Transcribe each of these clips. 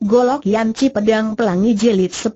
Golok Yanci Pedang Pelangi Jilid 10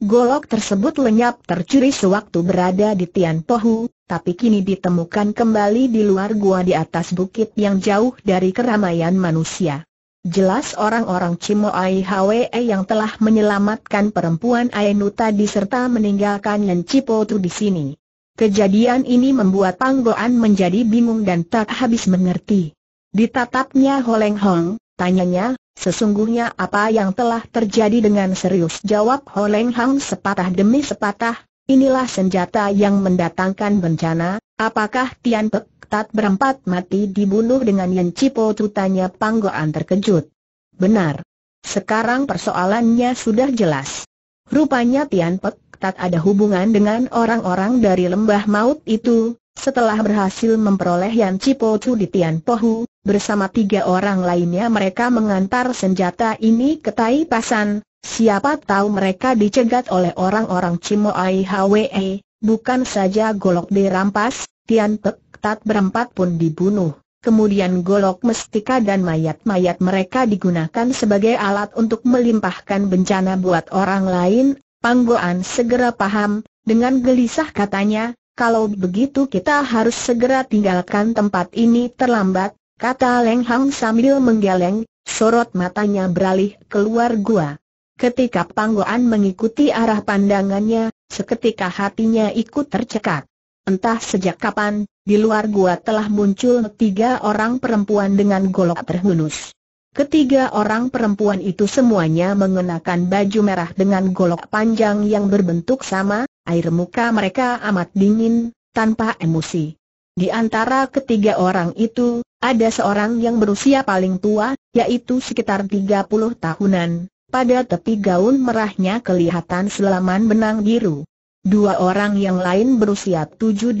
Golok tersebut lenyap tercuri sewaktu berada di Tian Pohu, tapi kini ditemukan kembali di luar gua di atas bukit yang jauh dari keramaian manusia. Jelas orang-orang Cimoai Hwe yang telah menyelamatkan perempuan Ainu tadi serta meninggalkan Yanci Potu di sini. Kejadian ini membuat Panggoan menjadi bingung dan tak habis mengerti. Ditatapnya Holeng Hong, tanyanya, Sesungguhnya apa yang telah terjadi dengan serius jawab Ho Leng Hang sepatah demi sepatah, inilah senjata yang mendatangkan bencana, apakah Tian Pek Tat berempat mati dibunuh dengan Yen Cipo tutanya Panggoan terkejut. Benar. Sekarang persoalannya sudah jelas. Rupanya Tian Pek Tat ada hubungan dengan orang-orang dari lembah maut itu, setelah berhasil memperoleh Yan Cipo Chu di Tian Pohu, bersama tiga orang lainnya mereka mengantar senjata ini ke Tai Pasan, siapa tahu mereka dicegat oleh orang-orang Cimo Ai Hwe, bukan saja golok dirampas, Tian Pek Tat berempat pun dibunuh. Kemudian golok mestika dan mayat-mayat mereka digunakan sebagai alat untuk melimpahkan bencana buat orang lain. Panggoan segera paham, dengan gelisah katanya, kalau begitu kita harus segera tinggalkan tempat ini terlambat, kata Leng Hang sambil menggeleng, sorot matanya beralih keluar gua. Ketika Panggoan mengikuti arah pandangannya, seketika hatinya ikut tercekat. Entah sejak kapan, di luar gua telah muncul tiga orang perempuan dengan golok terhunus. Ketiga orang perempuan itu semuanya mengenakan baju merah dengan golok panjang yang berbentuk sama, air muka mereka amat dingin, tanpa emosi. Di antara ketiga orang itu, ada seorang yang berusia paling tua, yaitu sekitar 30 tahunan, pada tepi gaun merahnya kelihatan selaman benang biru. Dua orang yang lain berusia 7-18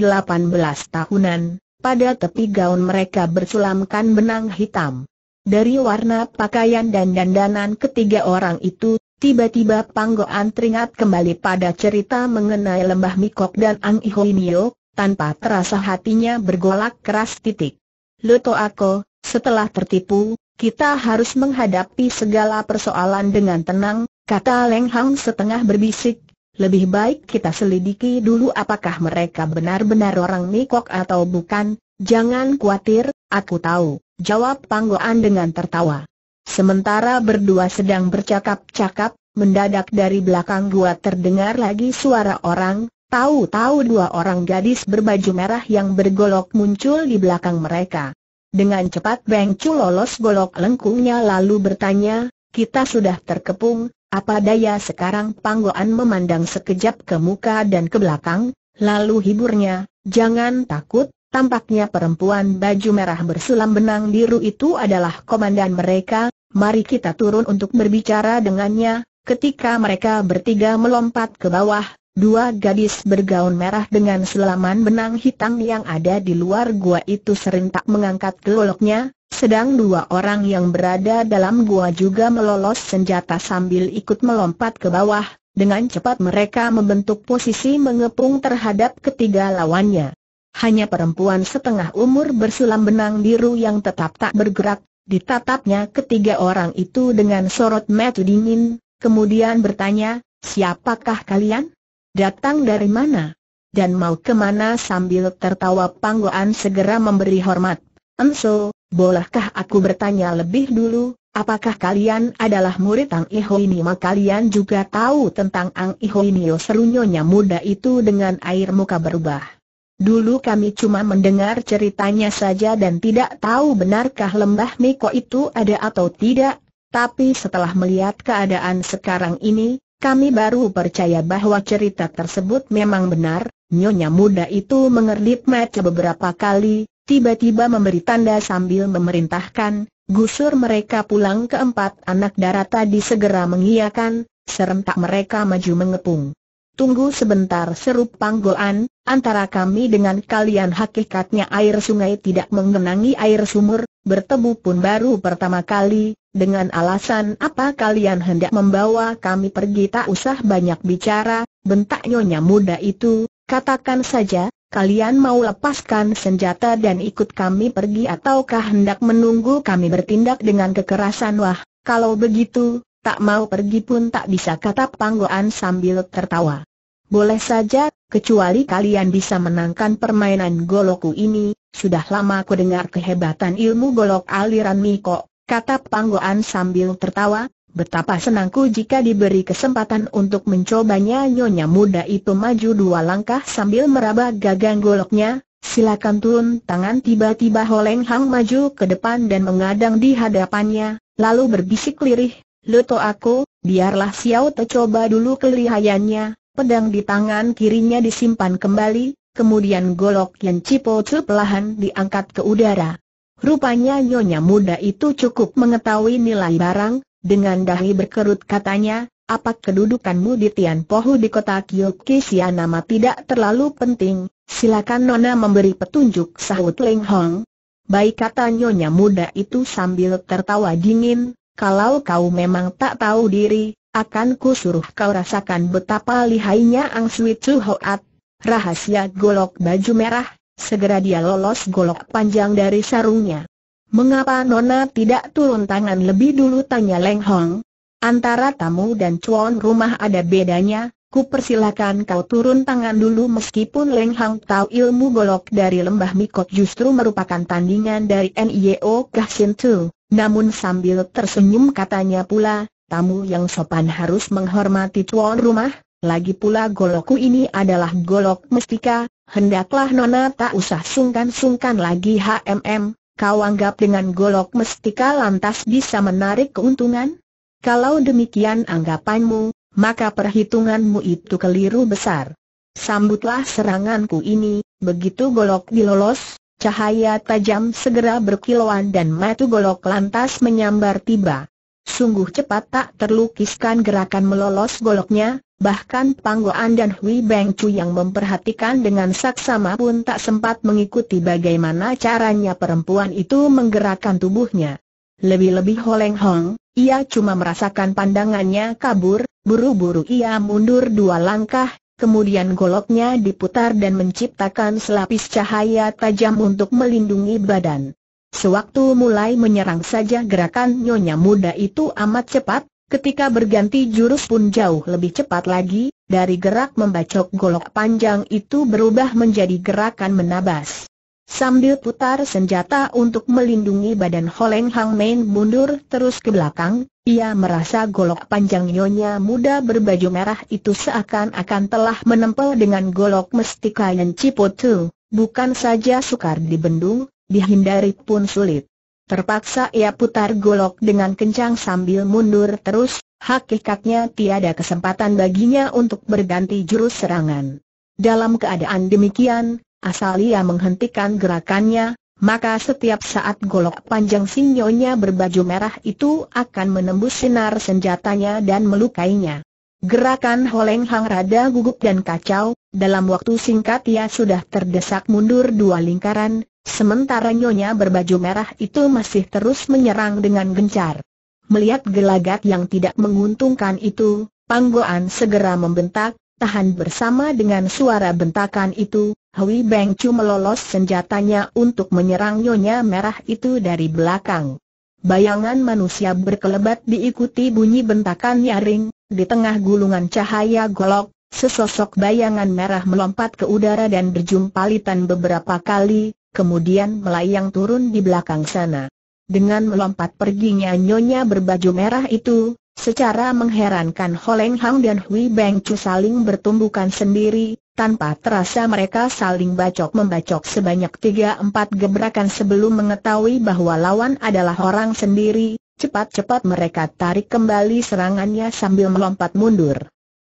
tahunan, pada tepi gaun mereka bersulamkan benang hitam. Dari warna pakaian dan dandanan ketiga orang itu Tiba-tiba Panggoan teringat kembali pada cerita mengenai lembah Mikok dan Ang Ihoinio, tanpa terasa hatinya bergolak keras titik. Luto aku, setelah tertipu, kita harus menghadapi segala persoalan dengan tenang, kata Leng Hang setengah berbisik, lebih baik kita selidiki dulu apakah mereka benar-benar orang Mikok atau bukan, jangan khawatir, aku tahu, jawab Panggoan dengan tertawa. Sementara berdua sedang bercakap-cakap, mendadak dari belakang gua terdengar lagi suara orang, tahu-tahu dua orang gadis berbaju merah yang bergolok muncul di belakang mereka. Dengan cepat Beng Chu lolos golok lengkungnya lalu bertanya, kita sudah terkepung, apa daya sekarang Panggoan memandang sekejap ke muka dan ke belakang, lalu hiburnya, jangan takut, Tampaknya perempuan baju merah bersulam benang biru itu adalah komandan mereka, mari kita turun untuk berbicara dengannya. Ketika mereka bertiga melompat ke bawah, dua gadis bergaun merah dengan selaman benang hitam yang ada di luar gua itu serentak mengangkat geloknya, sedang dua orang yang berada dalam gua juga melolos senjata sambil ikut melompat ke bawah, dengan cepat mereka membentuk posisi mengepung terhadap ketiga lawannya. Hanya perempuan setengah umur bersulam benang biru yang tetap tak bergerak, Ditatapnya ketiga orang itu dengan sorot mata dingin, kemudian bertanya, siapakah kalian? Datang dari mana? Dan mau kemana sambil tertawa panggoan segera memberi hormat. Enso, bolehkah aku bertanya lebih dulu, Apakah kalian adalah murid Ang Iho ini? Ma, kalian juga tahu tentang Ang Iho ini. Oh, Serunyonya muda itu dengan air muka berubah. Dulu kami cuma mendengar ceritanya saja dan tidak tahu benarkah lembah Meko itu ada atau tidak, tapi setelah melihat keadaan sekarang ini, kami baru percaya bahwa cerita tersebut memang benar, Nyonya muda itu mengerlip mata beberapa kali, tiba-tiba memberi tanda sambil memerintahkan, gusur mereka pulang keempat anak darah tadi segera mengiyakan, serentak mereka maju mengepung. Tunggu sebentar seru panggolan, antara kami dengan kalian hakikatnya air sungai tidak mengenangi air sumur, bertemu pun baru pertama kali, dengan alasan apa kalian hendak membawa kami pergi tak usah banyak bicara, bentak nyonya muda itu, katakan saja, kalian mau lepaskan senjata dan ikut kami pergi ataukah hendak menunggu kami bertindak dengan kekerasan wah, kalau begitu, tak mau pergi pun tak bisa kata panggolan sambil tertawa. Boleh saja, kecuali kalian bisa menangkan permainan goloku ini, sudah lama ku dengar kehebatan ilmu golok aliran Miko, kata Panggoan sambil tertawa, betapa senangku jika diberi kesempatan untuk mencobanya nyonya muda itu maju dua langkah sambil meraba gagang goloknya, silakan turun tangan tiba-tiba Holeng Hang maju ke depan dan mengadang di hadapannya, lalu berbisik lirih, Luto aku, biarlah Xiao Te coba dulu kelihayannya, Pedang di tangan kirinya disimpan kembali, kemudian golok yang cipo pelahan diangkat ke udara. Rupanya nyonya muda itu cukup mengetahui nilai barang, dengan dahi berkerut katanya, apa kedudukanmu di Tian Pohu di kota Kyokisia nama tidak terlalu penting, silakan Nona memberi petunjuk sahut Leng Hong. Baik kata nyonya muda itu sambil tertawa dingin, kalau kau memang tak tahu diri, akan ku suruh kau rasakan betapa lihainya Ang Sui Tzu Hoat. Rahasia golok baju merah, segera dia lolos golok panjang dari sarungnya. Mengapa Nona tidak turun tangan lebih dulu tanya Leng Hong? Antara tamu dan cuan rumah ada bedanya, Ku persilakan kau turun tangan dulu meskipun Leng Hong tahu ilmu golok dari lembah Mikot justru merupakan tandingan dari NIO e Sin Tu. Namun sambil tersenyum katanya pula, tamu yang sopan harus menghormati tuan rumah, lagi pula golokku ini adalah golok mestika, hendaklah Nona tak usah sungkan-sungkan lagi HMM, kau anggap dengan golok mestika lantas bisa menarik keuntungan? Kalau demikian anggapanmu, maka perhitunganmu itu keliru besar. Sambutlah seranganku ini, begitu golok dilolos, cahaya tajam segera berkilauan dan matu golok lantas menyambar tiba. Sungguh cepat tak terlukiskan gerakan melolos goloknya, bahkan Panggoan dan Hui Beng Chu yang memperhatikan dengan saksama pun tak sempat mengikuti bagaimana caranya perempuan itu menggerakkan tubuhnya. Lebih-lebih Holeng Hong, ia cuma merasakan pandangannya kabur, buru-buru ia mundur dua langkah, kemudian goloknya diputar dan menciptakan selapis cahaya tajam untuk melindungi badan. Sewaktu mulai menyerang saja gerakan nyonya muda itu amat cepat, ketika berganti jurus pun jauh lebih cepat lagi, dari gerak membacok golok panjang itu berubah menjadi gerakan menabas. Sambil putar senjata untuk melindungi badan Holeng Hang Main mundur terus ke belakang, ia merasa golok panjang nyonya muda berbaju merah itu seakan-akan telah menempel dengan golok mestika Yen Cipotu, bukan saja sukar dibendung, dihindari pun sulit. Terpaksa ia putar golok dengan kencang sambil mundur terus, hakikatnya tiada kesempatan baginya untuk berganti jurus serangan. Dalam keadaan demikian, asal ia menghentikan gerakannya, maka setiap saat golok panjang sinyonya berbaju merah itu akan menembus sinar senjatanya dan melukainya. Gerakan Holeng Hang rada gugup dan kacau, dalam waktu singkat ia sudah terdesak mundur dua lingkaran, Sementara nyonya berbaju merah itu masih terus menyerang dengan gencar. Melihat gelagat yang tidak menguntungkan itu, Panggoan segera membentak, tahan bersama dengan suara bentakan itu, Hui Beng Chu melolos senjatanya untuk menyerang nyonya merah itu dari belakang. Bayangan manusia berkelebat diikuti bunyi bentakan nyaring, di tengah gulungan cahaya golok, sesosok bayangan merah melompat ke udara dan berjumpalitan beberapa kali, kemudian melayang turun di belakang sana. Dengan melompat pergi nyonya berbaju merah itu, secara mengherankan Holeng Hang dan Hui Beng Chu saling bertumbukan sendiri, tanpa terasa mereka saling bacok-membacok sebanyak tiga empat gebrakan sebelum mengetahui bahwa lawan adalah orang sendiri, cepat-cepat mereka tarik kembali serangannya sambil melompat mundur.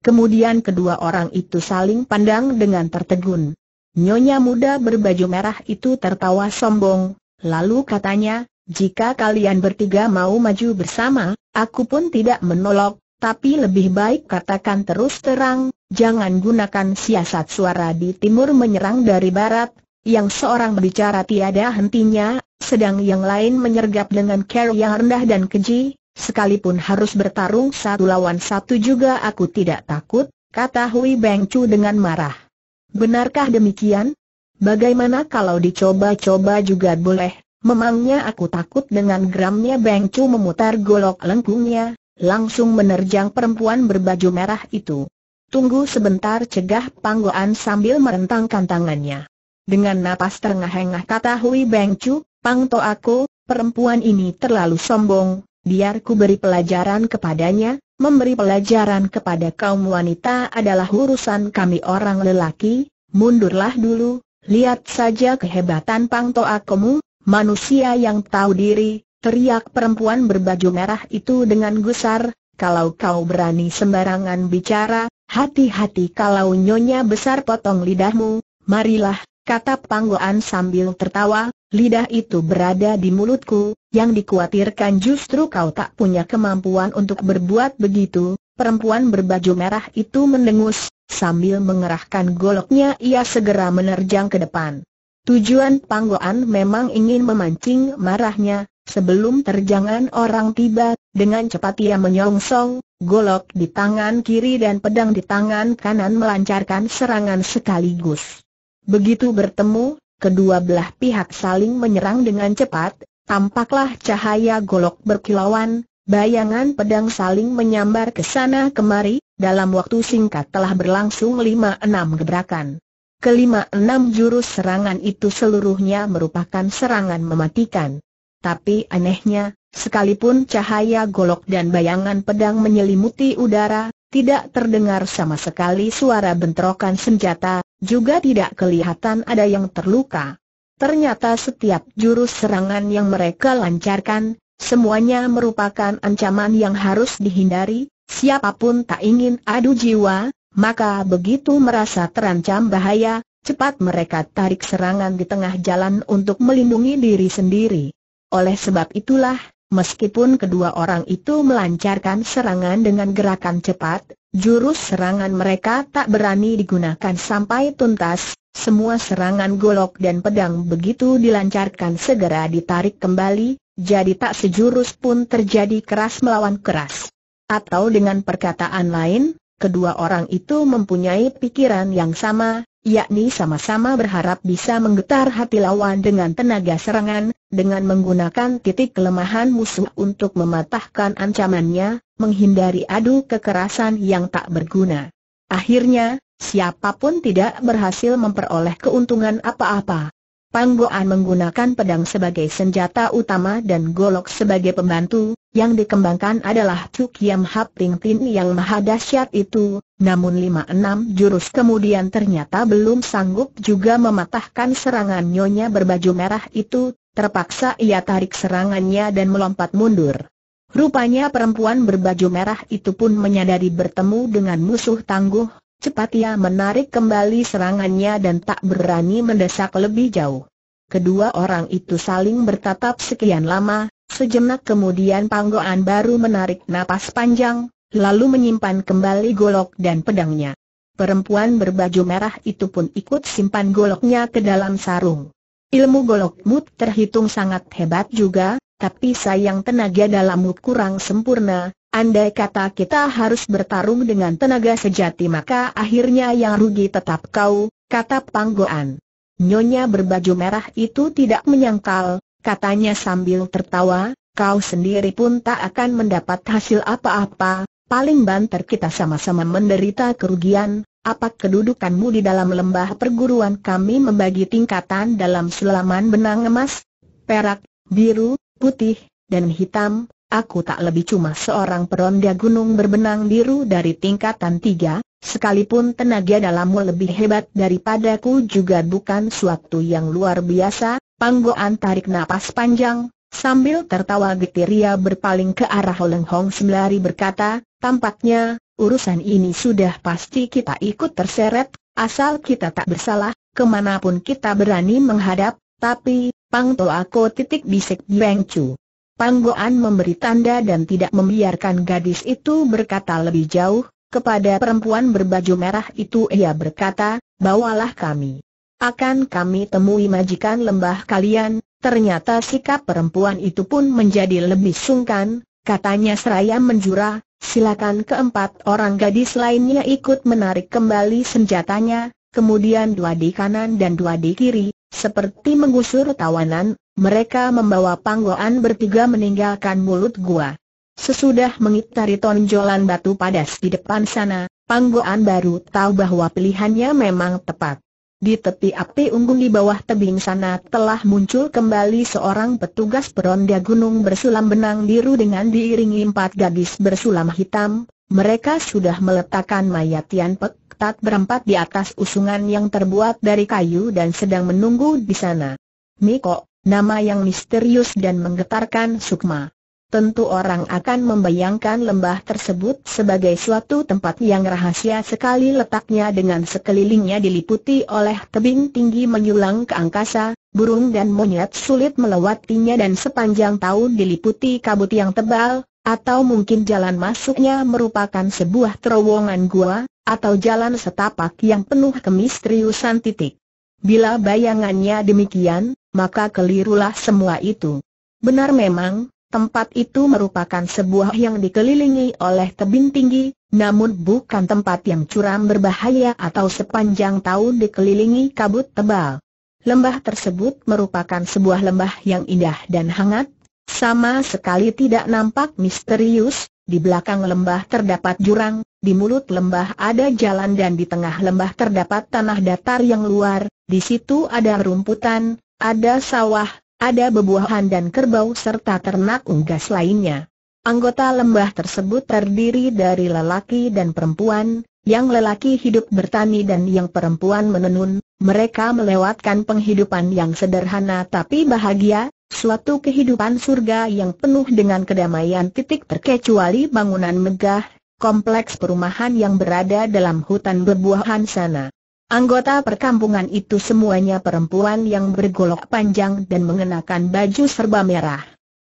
Kemudian kedua orang itu saling pandang dengan tertegun. Nyonya muda berbaju merah itu tertawa sombong, lalu katanya, jika kalian bertiga mau maju bersama, aku pun tidak menolak, tapi lebih baik katakan terus terang, jangan gunakan siasat suara di timur menyerang dari barat, yang seorang berbicara tiada hentinya, sedang yang lain menyergap dengan care yang rendah dan keji, sekalipun harus bertarung satu lawan satu juga aku tidak takut, kata Hui Beng Chu dengan marah. Benarkah demikian? Bagaimana kalau dicoba-coba juga boleh? Memangnya aku takut dengan geramnya Beng Chu memutar golok lengkungnya, langsung menerjang perempuan berbaju merah itu. Tunggu sebentar cegah Panggoan sambil merentangkan tangannya. Dengan napas terengah-engah kata Hui Beng Chu, Pang To aku, perempuan ini terlalu sombong, biar ku beri pelajaran kepadanya, memberi pelajaran kepada kaum wanita adalah urusan kami orang lelaki, mundurlah dulu, lihat saja kehebatan Pang Toa manusia yang tahu diri, teriak perempuan berbaju merah itu dengan gusar, kalau kau berani sembarangan bicara, hati-hati kalau nyonya besar potong lidahmu, marilah, kata Panggoan sambil tertawa, lidah itu berada di mulutku, yang dikhawatirkan justru kau tak punya kemampuan untuk berbuat begitu, perempuan berbaju merah itu mendengus, sambil mengerahkan goloknya ia segera menerjang ke depan. Tujuan Panggoan memang ingin memancing marahnya, sebelum terjangan orang tiba, dengan cepat ia menyongsong, golok di tangan kiri dan pedang di tangan kanan melancarkan serangan sekaligus. Begitu bertemu, kedua belah pihak saling menyerang dengan cepat, tampaklah cahaya golok berkilauan, bayangan pedang saling menyambar ke sana kemari, dalam waktu singkat telah berlangsung lima enam gebrakan. Kelima enam jurus serangan itu seluruhnya merupakan serangan mematikan. Tapi anehnya, sekalipun cahaya golok dan bayangan pedang menyelimuti udara, tidak terdengar sama sekali suara bentrokan senjata, juga tidak kelihatan ada yang terluka. Ternyata setiap jurus serangan yang mereka lancarkan, semuanya merupakan ancaman yang harus dihindari, siapapun tak ingin adu jiwa, maka begitu merasa terancam bahaya, cepat mereka tarik serangan di tengah jalan untuk melindungi diri sendiri. Oleh sebab itulah, Meskipun kedua orang itu melancarkan serangan dengan gerakan cepat, jurus serangan mereka tak berani digunakan sampai tuntas, semua serangan golok dan pedang begitu dilancarkan segera ditarik kembali, jadi tak sejurus pun terjadi keras melawan keras. Atau dengan perkataan lain, kedua orang itu mempunyai pikiran yang sama, yakni sama-sama berharap bisa menggetar hati lawan dengan tenaga serangan, dengan menggunakan titik kelemahan musuh untuk mematahkan ancamannya, menghindari adu kekerasan yang tak berguna. Akhirnya, siapapun tidak berhasil memperoleh keuntungan apa-apa. Pang Boan menggunakan pedang sebagai senjata utama dan golok sebagai pembantu, yang dikembangkan adalah Cuk Yam Hap Ting Tin yang maha dahsyat itu, namun 5-6 jurus kemudian ternyata belum sanggup juga mematahkan serangan nyonya berbaju merah itu, terpaksa ia tarik serangannya dan melompat mundur. Rupanya perempuan berbaju merah itu pun menyadari bertemu dengan musuh tangguh, Cepat ia menarik kembali serangannya dan tak berani mendesak lebih jauh. Kedua orang itu saling bertatap sekian lama, sejenak kemudian Panggoan baru menarik napas panjang, lalu menyimpan kembali golok dan pedangnya. Perempuan berbaju merah itu pun ikut simpan goloknya ke dalam sarung. Ilmu golokmu terhitung sangat hebat juga, tapi sayang tenaga dalammu kurang sempurna, Andai kata kita harus bertarung dengan tenaga sejati maka akhirnya yang rugi tetap kau, kata Panggoan. Nyonya berbaju merah itu tidak menyangkal, katanya sambil tertawa, kau sendiri pun tak akan mendapat hasil apa-apa, paling banter kita sama-sama menderita kerugian, apa kedudukanmu di dalam lembah perguruan kami membagi tingkatan dalam selaman benang emas, perak, biru, putih, dan hitam, aku tak lebih cuma seorang peronda gunung berbenang biru dari tingkatan tiga, sekalipun tenaga dalammu lebih hebat daripadaku juga bukan suatu yang luar biasa, Panggoan tarik napas panjang, sambil tertawa Getiria berpaling ke arah Holeng Hong sembari berkata, tampaknya, urusan ini sudah pasti kita ikut terseret, asal kita tak bersalah, kemanapun kita berani menghadap, tapi, Pang Toa Ko titik bisik Beng Chu. Panggoan memberi tanda dan tidak membiarkan gadis itu berkata lebih jauh, kepada perempuan berbaju merah itu ia berkata, bawalah kami. Akan kami temui majikan lembah kalian, ternyata sikap perempuan itu pun menjadi lebih sungkan, katanya seraya menjura, silakan keempat orang gadis lainnya ikut menarik kembali senjatanya, kemudian dua di kanan dan dua di kiri, seperti menggusur tawanan, mereka membawa panggoan bertiga meninggalkan mulut gua. Sesudah mengitari tonjolan batu padas di depan sana, panggoan baru tahu bahwa pilihannya memang tepat. Di tepi api unggun di bawah tebing sana telah muncul kembali seorang petugas peronda gunung bersulam benang biru dengan diiringi empat gadis bersulam hitam. Mereka sudah meletakkan mayat Tian Pek Tat berempat di atas usungan yang terbuat dari kayu dan sedang menunggu di sana. Miko, Nama yang misterius dan menggetarkan Sukma. Tentu orang akan membayangkan lembah tersebut sebagai suatu tempat yang rahasia sekali letaknya dengan sekelilingnya diliputi oleh tebing tinggi menyulang ke angkasa, burung dan monyet sulit melewatinya dan sepanjang tahun diliputi kabut yang tebal, atau mungkin jalan masuknya merupakan sebuah terowongan gua, atau jalan setapak yang penuh kemisteriusan titik. Bila bayangannya demikian, maka kelirulah semua itu. Benar memang, tempat itu merupakan sebuah yang dikelilingi oleh tebing tinggi, namun bukan tempat yang curam berbahaya atau sepanjang tahun dikelilingi kabut tebal. Lembah tersebut merupakan sebuah lembah yang indah dan hangat, sama sekali tidak nampak misterius, di belakang lembah terdapat jurang, di mulut lembah ada jalan dan di tengah lembah terdapat tanah datar yang luar, di situ ada rumputan, ada sawah, ada bebuahan dan kerbau serta ternak unggas lainnya. Anggota lembah tersebut terdiri dari lelaki dan perempuan, yang lelaki hidup bertani dan yang perempuan menenun, mereka melewatkan penghidupan yang sederhana tapi bahagia, suatu kehidupan surga yang penuh dengan kedamaian titik terkecuali bangunan megah, kompleks perumahan yang berada dalam hutan berbuahan sana. Anggota perkampungan itu semuanya perempuan yang bergolok panjang dan mengenakan baju serba merah.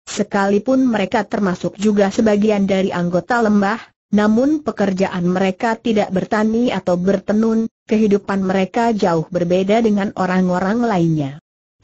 Sekalipun mereka termasuk juga sebagian dari anggota lembah, namun pekerjaan mereka tidak bertani atau bertenun, kehidupan mereka jauh berbeda dengan orang-orang lainnya.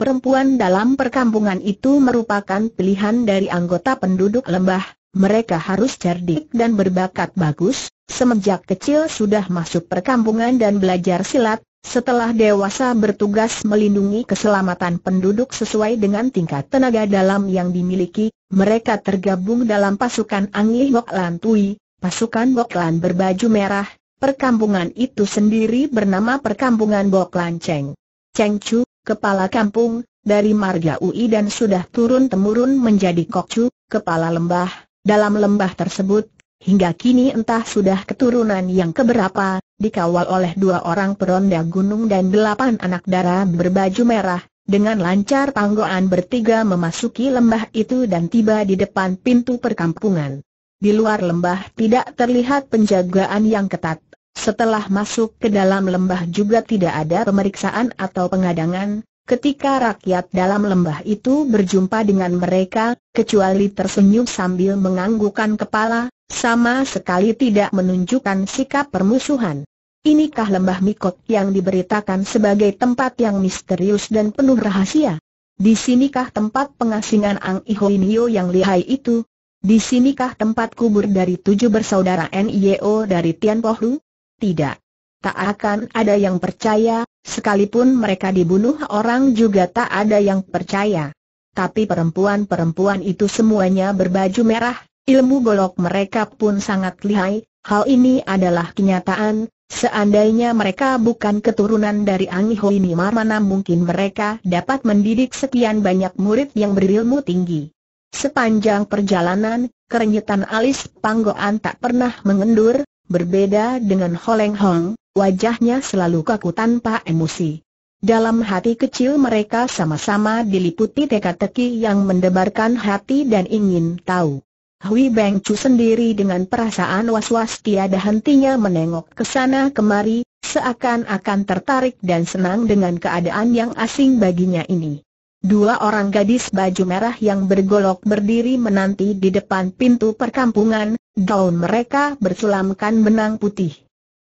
Perempuan dalam perkampungan itu merupakan pilihan dari anggota penduduk lembah, mereka harus cerdik dan berbakat bagus, Semenjak kecil sudah masuk perkampungan dan belajar silat, setelah dewasa bertugas melindungi keselamatan penduduk sesuai dengan tingkat tenaga dalam yang dimiliki, mereka tergabung dalam pasukan Angli Boklan Tui, pasukan Boklan berbaju merah, perkampungan itu sendiri bernama perkampungan Boklan Cheng. Cheng Chu, kepala kampung, dari marga UI dan sudah turun-temurun menjadi Kokcu, kepala lembah, dalam lembah tersebut Hingga kini entah sudah keturunan yang keberapa, dikawal oleh dua orang peronda gunung dan delapan anak dara berbaju merah, dengan lancar tanggoan bertiga memasuki lembah itu dan tiba di depan pintu perkampungan. Di luar lembah tidak terlihat penjagaan yang ketat. Setelah masuk ke dalam lembah juga tidak ada pemeriksaan atau pengadangan, Ketika rakyat dalam lembah itu berjumpa dengan mereka, kecuali tersenyum sambil menganggukkan kepala, sama sekali tidak menunjukkan sikap permusuhan. Inikah lembah Mikot yang diberitakan sebagai tempat yang misterius dan penuh rahasia? Di sinikah tempat pengasingan Ang Ihoinio yang lihai itu? Di sinikah tempat kubur dari tujuh bersaudara NIO dari Tianpohlu? Tidak. Tak akan ada yang percaya, sekalipun mereka dibunuh orang juga tak ada yang percaya. Tapi perempuan-perempuan itu semuanya berbaju merah, Ilmu golok mereka pun sangat lihai, hal ini adalah kenyataan, seandainya mereka bukan keturunan dari Angiho ini mana mungkin mereka dapat mendidik sekian banyak murid yang berilmu tinggi. Sepanjang perjalanan, kerenyutan alis Panggoan tak pernah mengendur, berbeda dengan Holeng Hong, wajahnya selalu kaku tanpa emosi. Dalam hati kecil mereka sama-sama diliputi teka-teki yang mendebarkan hati dan ingin tahu. Hui Beng Chu sendiri dengan perasaan was-was tiada hentinya menengok ke sana kemari, seakan-akan tertarik dan senang dengan keadaan yang asing baginya ini. Dua orang gadis baju merah yang bergolok berdiri menanti di depan pintu perkampungan, daun mereka bersulamkan benang putih.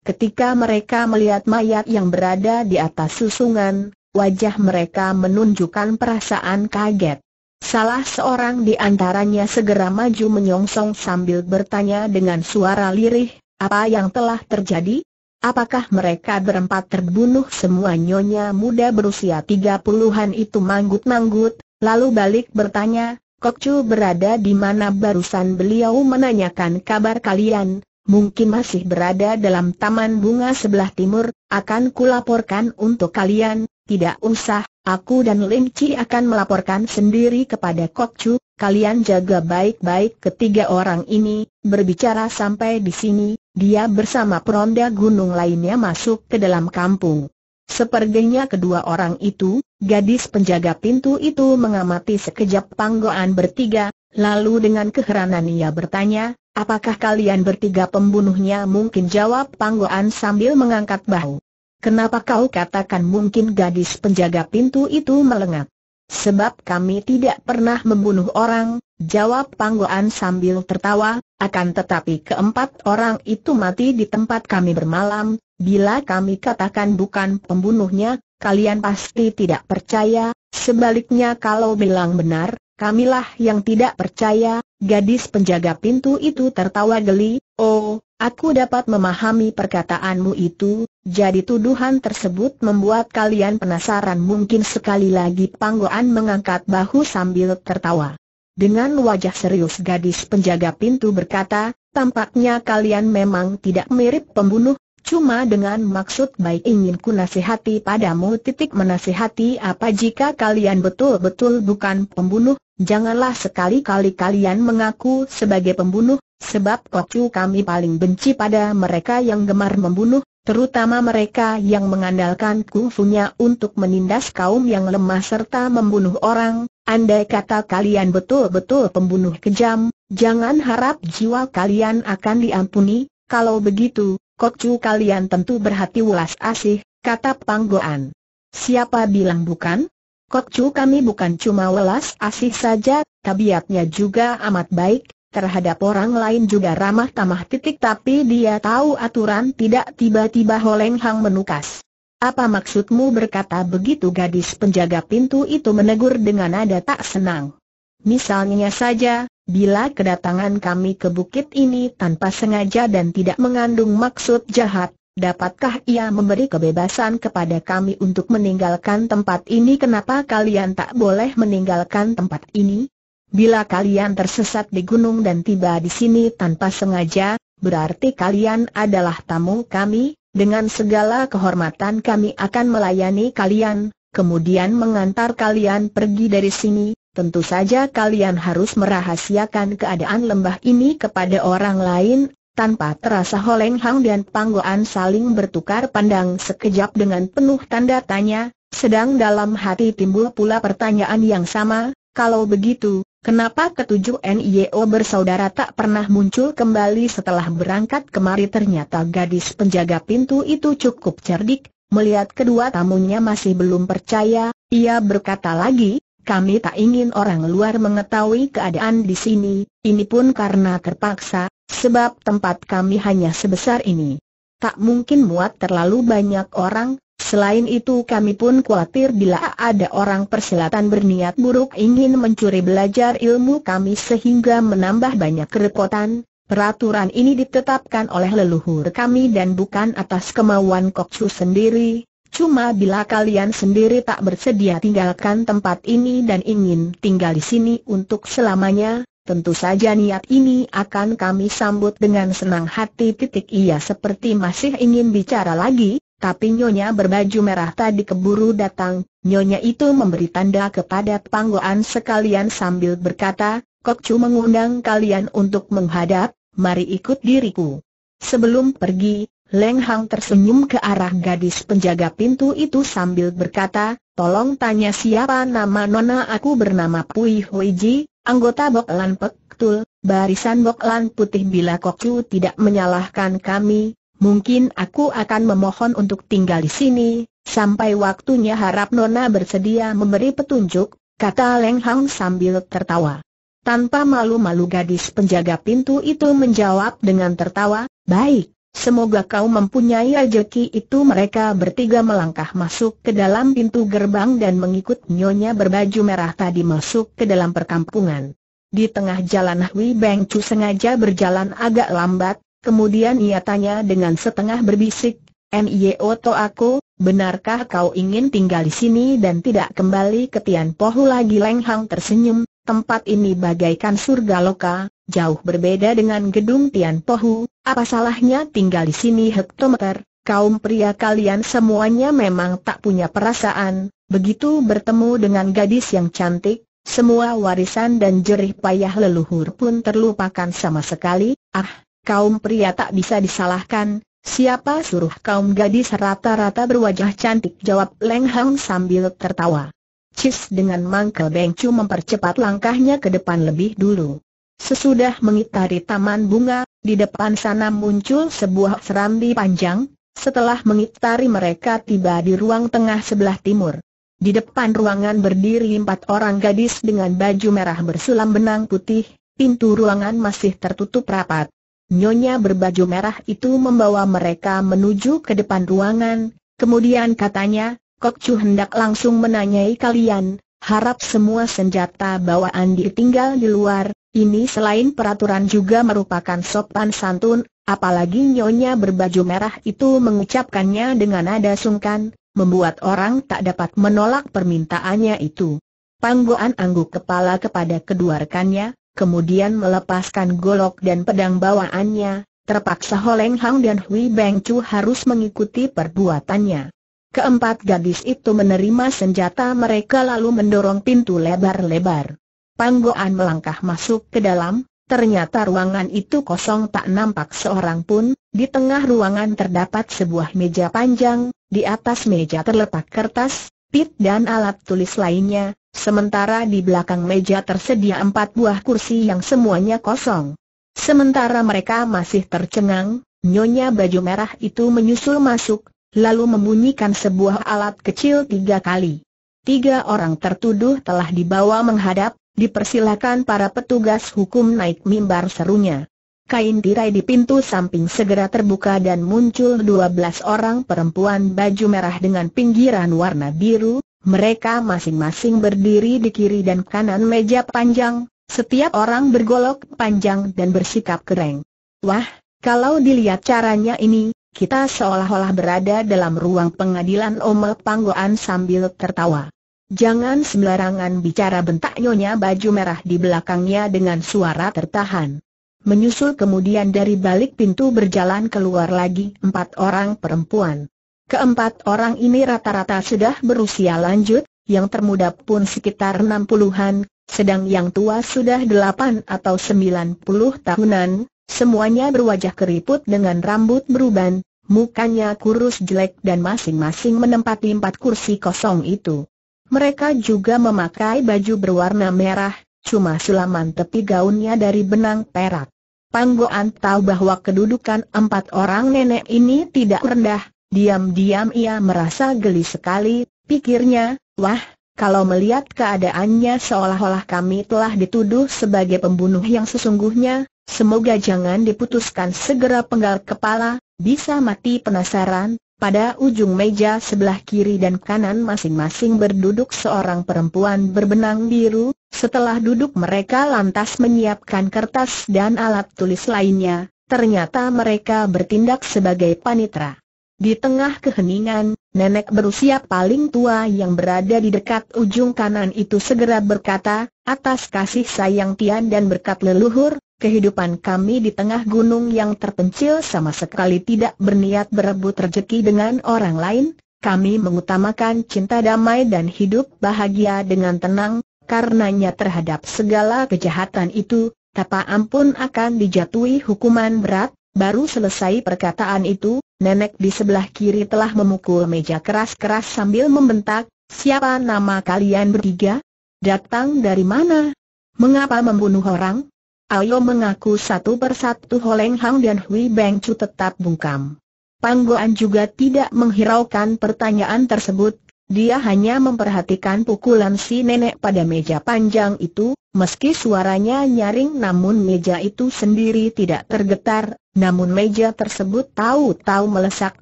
Ketika mereka melihat mayat yang berada di atas susungan, wajah mereka menunjukkan perasaan kaget. Salah seorang di antaranya segera maju menyongsong sambil bertanya dengan suara lirih, apa yang telah terjadi? Apakah mereka berempat terbunuh semua nyonya muda berusia tiga puluhan itu manggut-manggut, lalu balik bertanya, "Kok cu berada di mana barusan beliau menanyakan kabar kalian, mungkin masih berada dalam taman bunga sebelah timur, akan kulaporkan untuk kalian, tidak usah, Aku dan Lim Chi akan melaporkan sendiri kepada Kok Chu, kalian jaga baik-baik ketiga orang ini, berbicara sampai di sini, dia bersama peronda gunung lainnya masuk ke dalam kampung. Sepertinya kedua orang itu, gadis penjaga pintu itu mengamati sekejap panggoan bertiga, lalu dengan keheranan ia bertanya, apakah kalian bertiga pembunuhnya mungkin jawab panggoan sambil mengangkat bahu. Kenapa kau katakan mungkin gadis penjaga pintu itu melengat? Sebab kami tidak pernah membunuh orang, jawab Panggoan sambil tertawa, akan tetapi keempat orang itu mati di tempat kami bermalam, bila kami katakan bukan pembunuhnya, kalian pasti tidak percaya, sebaliknya kalau bilang benar, kamilah yang tidak percaya, gadis penjaga pintu itu tertawa geli, oh, Aku dapat memahami perkataanmu itu, jadi tuduhan tersebut membuat kalian penasaran mungkin sekali lagi Panggoan mengangkat bahu sambil tertawa. Dengan wajah serius gadis penjaga pintu berkata, tampaknya kalian memang tidak mirip pembunuh, cuma dengan maksud baik ingin ku nasihati padamu titik menasihati apa jika kalian betul-betul bukan pembunuh, janganlah sekali-kali kalian mengaku sebagai pembunuh, Sebab Kocu kami paling benci pada mereka yang gemar membunuh, terutama mereka yang mengandalkan kungfunya untuk menindas kaum yang lemah serta membunuh orang. Andai kata kalian betul-betul pembunuh kejam, jangan harap jiwa kalian akan diampuni, kalau begitu, Kocu kalian tentu berhati welas asih, kata Panggoan. Siapa bilang bukan? Kocu kami bukan cuma welas asih saja, tabiatnya juga amat baik, terhadap orang lain juga ramah tamah titik tapi dia tahu aturan tidak tiba-tiba Holeng Hang menukas. Apa maksudmu berkata begitu gadis penjaga pintu itu menegur dengan nada tak senang. Misalnya saja, bila kedatangan kami ke bukit ini tanpa sengaja dan tidak mengandung maksud jahat, dapatkah ia memberi kebebasan kepada kami untuk meninggalkan tempat ini kenapa kalian tak boleh meninggalkan tempat ini? Bila kalian tersesat di gunung dan tiba di sini tanpa sengaja, berarti kalian adalah tamu kami, dengan segala kehormatan kami akan melayani kalian, kemudian mengantar kalian pergi dari sini, tentu saja kalian harus merahasiakan keadaan lembah ini kepada orang lain, tanpa terasa Holeng Hang dan Panggoan saling bertukar pandang sekejap dengan penuh tanda tanya, sedang dalam hati timbul pula pertanyaan yang sama, kalau begitu, Kenapa ketujuh NIO bersaudara tak pernah muncul kembali setelah berangkat kemari ternyata gadis penjaga pintu itu cukup cerdik, melihat kedua tamunya masih belum percaya, ia berkata lagi, kami tak ingin orang luar mengetahui keadaan di sini, ini pun karena terpaksa, sebab tempat kami hanya sebesar ini. Tak mungkin muat terlalu banyak orang, Selain itu kami pun khawatir bila ada orang persilatan berniat buruk ingin mencuri belajar ilmu kami sehingga menambah banyak kerepotan. Peraturan ini ditetapkan oleh leluhur kami dan bukan atas kemauan Koksu sendiri, Cuma bila kalian sendiri tak bersedia tinggalkan tempat ini dan ingin tinggal di sini untuk selamanya, tentu saja niat ini akan kami sambut dengan senang hati. Titik ia seperti masih ingin bicara lagi, tapi nyonya berbaju merah tadi keburu datang, nyonya itu memberi tanda kepada panggoan sekalian sambil berkata, Kok cuma mengundang kalian untuk menghadap, mari ikut diriku. Sebelum pergi, Leng Hang tersenyum ke arah gadis penjaga pintu itu sambil berkata, tolong tanya siapa nama nona aku bernama Pui Hui Ji, anggota Bok Lan Pek Tul, barisan Bok Lan Putih bila Kokcu tidak menyalahkan kami, mungkin aku akan memohon untuk tinggal di sini, sampai waktunya harap Nona bersedia memberi petunjuk, kata Leng Hang sambil tertawa. Tanpa malu-malu gadis penjaga pintu itu menjawab dengan tertawa, baik, semoga kau mempunyai rezeki itu mereka bertiga melangkah masuk ke dalam pintu gerbang dan mengikut nyonya berbaju merah tadi masuk ke dalam perkampungan. Di tengah jalan Hui Beng Chu sengaja berjalan agak lambat, Kemudian ia tanya dengan setengah berbisik, Nyoto aku, benarkah kau ingin tinggal di sini dan tidak kembali ke Tian Pohu lagi Leng Hang tersenyum, tempat ini bagaikan surga loka, jauh berbeda dengan gedung Tian Pohu, apa salahnya tinggal di sini hektometer, kaum pria kalian semuanya memang tak punya perasaan, begitu bertemu dengan gadis yang cantik, semua warisan dan jerih payah leluhur pun terlupakan sama sekali, ah, kaum pria tak bisa disalahkan, siapa suruh kaum gadis rata-rata berwajah cantik jawab Leng Hang sambil tertawa. Cis dengan mangkel Bengcu mempercepat langkahnya ke depan lebih dulu. Sesudah mengitari taman bunga, di depan sana muncul sebuah serambi panjang, setelah mengitari mereka tiba di ruang tengah sebelah timur. Di depan ruangan berdiri empat orang gadis dengan baju merah bersulam benang putih, pintu ruangan masih tertutup rapat. Nyonya berbaju merah itu membawa mereka menuju ke depan ruangan, kemudian katanya, Kok Chu hendak langsung menanyai kalian, harap semua senjata bawaan ditinggal di luar, ini selain peraturan juga merupakan sopan santun, apalagi nyonya berbaju merah itu mengucapkannya dengan nada sungkan, membuat orang tak dapat menolak permintaannya itu. Panggoan angguk kepala kepada kedua rekannya, kemudian melepaskan golok dan pedang bawaannya, terpaksa Holeng Hang dan Hui Beng Chu harus mengikuti perbuatannya. Keempat gadis itu menerima senjata mereka lalu mendorong pintu lebar-lebar. Panggoan melangkah masuk ke dalam, ternyata ruangan itu kosong tak nampak seorang pun, di tengah ruangan terdapat sebuah meja panjang, di atas meja terletak kertas, pit dan alat tulis lainnya, Sementara di belakang meja tersedia empat buah kursi yang semuanya kosong. Sementara mereka masih tercengang, nyonya baju merah itu menyusul masuk, lalu membunyikan sebuah alat kecil tiga kali. Tiga orang tertuduh telah dibawa menghadap, dipersilakan para petugas hukum naik mimbar serunya. Kain tirai di pintu samping segera terbuka dan muncul dua belas orang perempuan baju merah dengan pinggiran warna biru, mereka masing-masing berdiri di kiri dan kanan meja panjang, setiap orang bergolok panjang dan bersikap kering. Wah, kalau dilihat caranya ini, kita seolah-olah berada dalam ruang pengadilan Omel Panggoan sambil tertawa. Jangan sembarangan bicara bentak nyonya baju merah di belakangnya dengan suara tertahan. Menyusul kemudian dari balik pintu berjalan keluar lagi empat orang perempuan. Keempat orang ini rata-rata sudah berusia lanjut, yang termuda pun sekitar 60-an, sedang yang tua sudah 8 atau 90 tahunan, semuanya berwajah keriput dengan rambut beruban, mukanya kurus jelek dan masing-masing menempati empat kursi kosong itu. Mereka juga memakai baju berwarna merah, cuma sulaman tepi gaunnya dari benang perak. Panggoan tahu bahwa kedudukan empat orang nenek ini tidak rendah, Diam-diam ia merasa geli sekali, pikirnya, wah, kalau melihat keadaannya seolah-olah kami telah dituduh sebagai pembunuh yang sesungguhnya, semoga jangan diputuskan segera penggal kepala, bisa mati penasaran, pada ujung meja sebelah kiri dan kanan masing-masing berduduk seorang perempuan berbenang biru, setelah duduk mereka lantas menyiapkan kertas dan alat tulis lainnya, ternyata mereka bertindak sebagai panitra. Di tengah keheningan, nenek berusia paling tua yang berada di dekat ujung kanan itu segera berkata, atas kasih sayang Tian dan berkat leluhur, kehidupan kami di tengah gunung yang terpencil sama sekali tidak berniat berebut rejeki dengan orang lain, kami mengutamakan cinta damai dan hidup bahagia dengan tenang, karenanya terhadap segala kejahatan itu, tapa ampun akan dijatuhi hukuman berat, Baru selesai perkataan itu, nenek di sebelah kiri telah memukul meja keras-keras sambil membentak, siapa nama kalian bertiga? Datang dari mana? Mengapa membunuh orang? Ayo mengaku satu persatu Holeng Hang dan Hui Beng Chu tetap bungkam. Panggoan juga tidak menghiraukan pertanyaan tersebut, dia hanya memperhatikan pukulan si nenek pada meja panjang itu, meski suaranya nyaring namun meja itu sendiri tidak tergetar, namun meja tersebut tahu-tahu melesak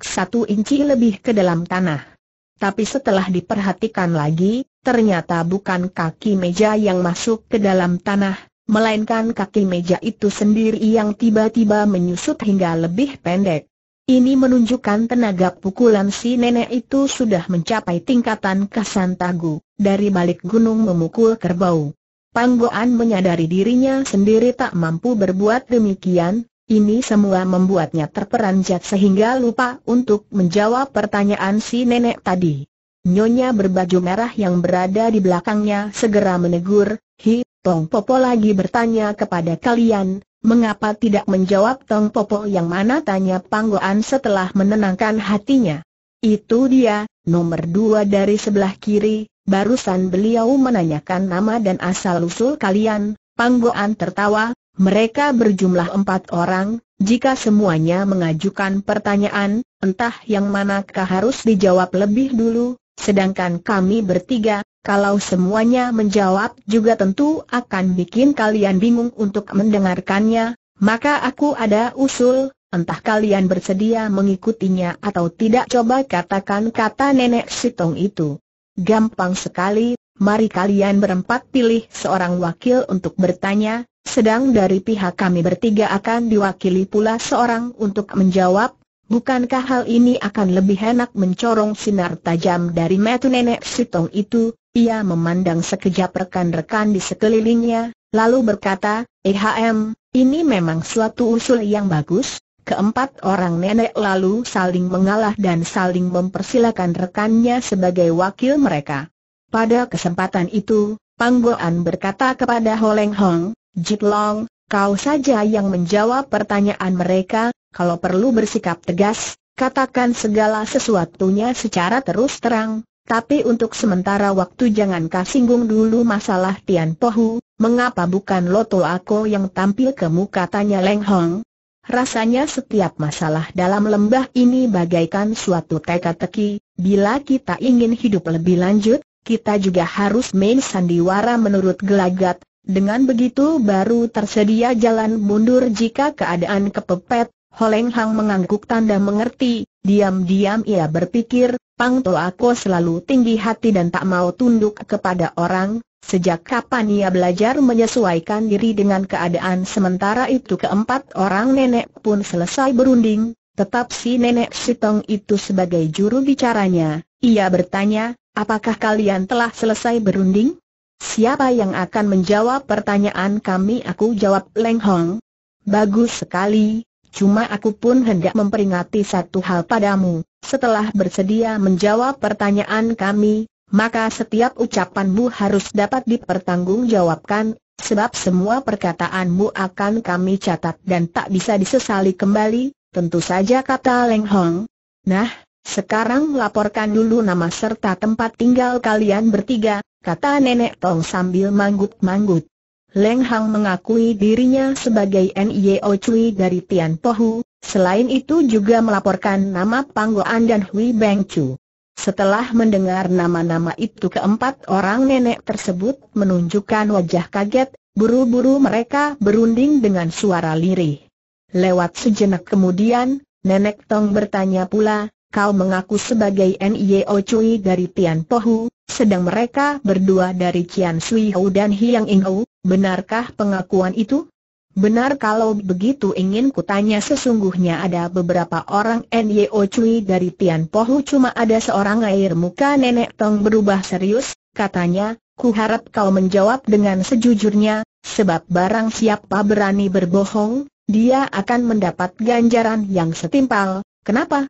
satu inci lebih ke dalam tanah. Tapi setelah diperhatikan lagi, ternyata bukan kaki meja yang masuk ke dalam tanah, melainkan kaki meja itu sendiri yang tiba-tiba menyusut hingga lebih pendek. Ini menunjukkan tenaga pukulan si nenek itu sudah mencapai tingkatan kasantagu, dari balik gunung memukul kerbau. Panggoan menyadari dirinya sendiri tak mampu berbuat demikian, ini semua membuatnya terperanjat sehingga lupa untuk menjawab pertanyaan si nenek tadi. Nyonya berbaju merah yang berada di belakangnya segera menegur, Hi, Tong Popo lagi bertanya kepada kalian, Mengapa tidak menjawab Tong Popo yang mana tanya Panggoan setelah menenangkan hatinya? Itu dia, nomor dua dari sebelah kiri, barusan beliau menanyakan nama dan asal-usul kalian, Panggoan tertawa, mereka berjumlah empat orang, jika semuanya mengajukan pertanyaan, entah yang manakah harus dijawab lebih dulu, sedangkan kami bertiga, kalau semuanya menjawab juga tentu akan bikin kalian bingung untuk mendengarkannya, maka aku ada usul, entah kalian bersedia mengikutinya atau tidak coba katakan kata nenek Sitong itu. Gampang sekali, mari kalian berempat pilih seorang wakil untuk bertanya, sedang dari pihak kami bertiga akan diwakili pula seorang untuk menjawab, Bukankah hal ini akan lebih enak mencorong sinar tajam dari metu nenek Sitong itu? Ia memandang sekejap rekan-rekan di sekelilingnya, lalu berkata, EHM, ini memang suatu usul yang bagus. Keempat orang nenek lalu saling mengalah dan saling mempersilakan rekannya sebagai wakil mereka. Pada kesempatan itu, Boan berkata kepada Holeng Hong, Jit Long, kau saja yang menjawab pertanyaan mereka, kalau perlu bersikap tegas, katakan segala sesuatunya secara terus terang, tapi untuk sementara waktu jangan singgung dulu masalah Tian Pohu, mengapa bukan Loto Ako yang tampil ke muka tanya Leng Hong? Rasanya setiap masalah dalam lembah ini bagaikan suatu teka-teki, bila kita ingin hidup lebih lanjut, kita juga harus main sandiwara menurut gelagat, dengan begitu baru tersedia jalan mundur jika keadaan kepepet, Holeng Hang mengangguk tanda mengerti, diam-diam ia berpikir, Pang aku selalu tinggi hati dan tak mau tunduk kepada orang, sejak kapan ia belajar menyesuaikan diri dengan keadaan sementara itu keempat orang nenek pun selesai berunding, tetap si nenek Sitong itu sebagai juru bicaranya, ia bertanya, apakah kalian telah selesai berunding? Siapa yang akan menjawab pertanyaan kami? Aku jawab Leng Hong. Bagus sekali, cuma aku pun hendak memperingati satu hal padamu. Setelah bersedia menjawab pertanyaan kami, maka setiap ucapanmu harus dapat dipertanggungjawabkan, sebab semua perkataanmu akan kami catat dan tak bisa disesali kembali, tentu saja kata Leng Hong. Nah, sekarang laporkan dulu nama serta tempat tinggal kalian bertiga, kata Nenek Tong sambil manggut-manggut. Leng Hang mengakui dirinya sebagai N.I.O. Cui dari Tian Pohu, selain itu juga melaporkan nama Pang Goan dan Hui Beng Chu. Setelah mendengar nama-nama itu keempat orang nenek tersebut menunjukkan wajah kaget, buru-buru mereka berunding dengan suara lirih. Lewat sejenak kemudian, Nenek Tong bertanya pula, kau mengaku sebagai N.I.O. Cui dari Tian Pohu, sedang mereka berdua dari Cian Sui Hou dan Hiang Ing Hou, Benarkah pengakuan itu? Benar kalau begitu ingin kutanya sesungguhnya ada beberapa orang N.Y.O. Cui dari Tian Pohu cuma ada seorang air muka nenek Tong berubah serius, katanya, ku harap kau menjawab dengan sejujurnya, sebab barang siapa berani berbohong, dia akan mendapat ganjaran yang setimpal, kenapa?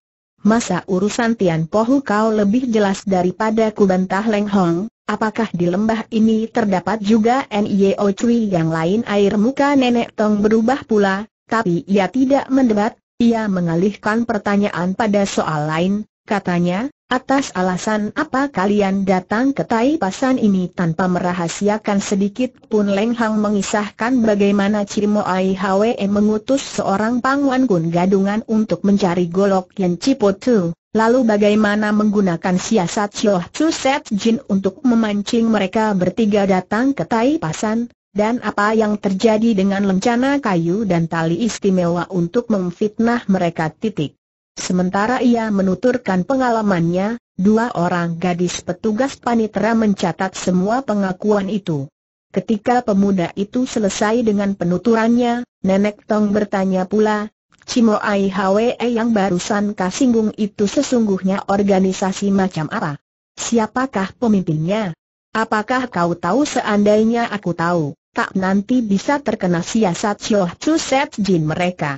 Masa urusan Tian Pohu kau lebih jelas daripada ku bantah Leng Hong, apakah di lembah ini terdapat juga Nio Cui yang lain air muka nenek Tong berubah pula, tapi ia tidak mendebat, ia mengalihkan pertanyaan pada soal lain, katanya, atas alasan apa kalian datang ke Tai Pasan ini tanpa merahasiakan sedikit pun Leng Hang mengisahkan bagaimana Cimo Ai Hwe mengutus seorang pangwan kun gadungan untuk mencari golok yang Cipotu. Lalu bagaimana menggunakan siasat Choh Chu Set Jin untuk memancing mereka bertiga datang ke Tai Pasan, dan apa yang terjadi dengan lencana kayu dan tali istimewa untuk memfitnah mereka titik. Sementara ia menuturkan pengalamannya, dua orang gadis petugas panitera mencatat semua pengakuan itu. Ketika pemuda itu selesai dengan penuturannya, Nenek Tong bertanya pula, Cimo HWE yang barusan kasinggung itu sesungguhnya organisasi macam apa? Siapakah pemimpinnya? Apakah kau tahu seandainya aku tahu, tak nanti bisa terkena siasat Sioh Chu Set Jin mereka.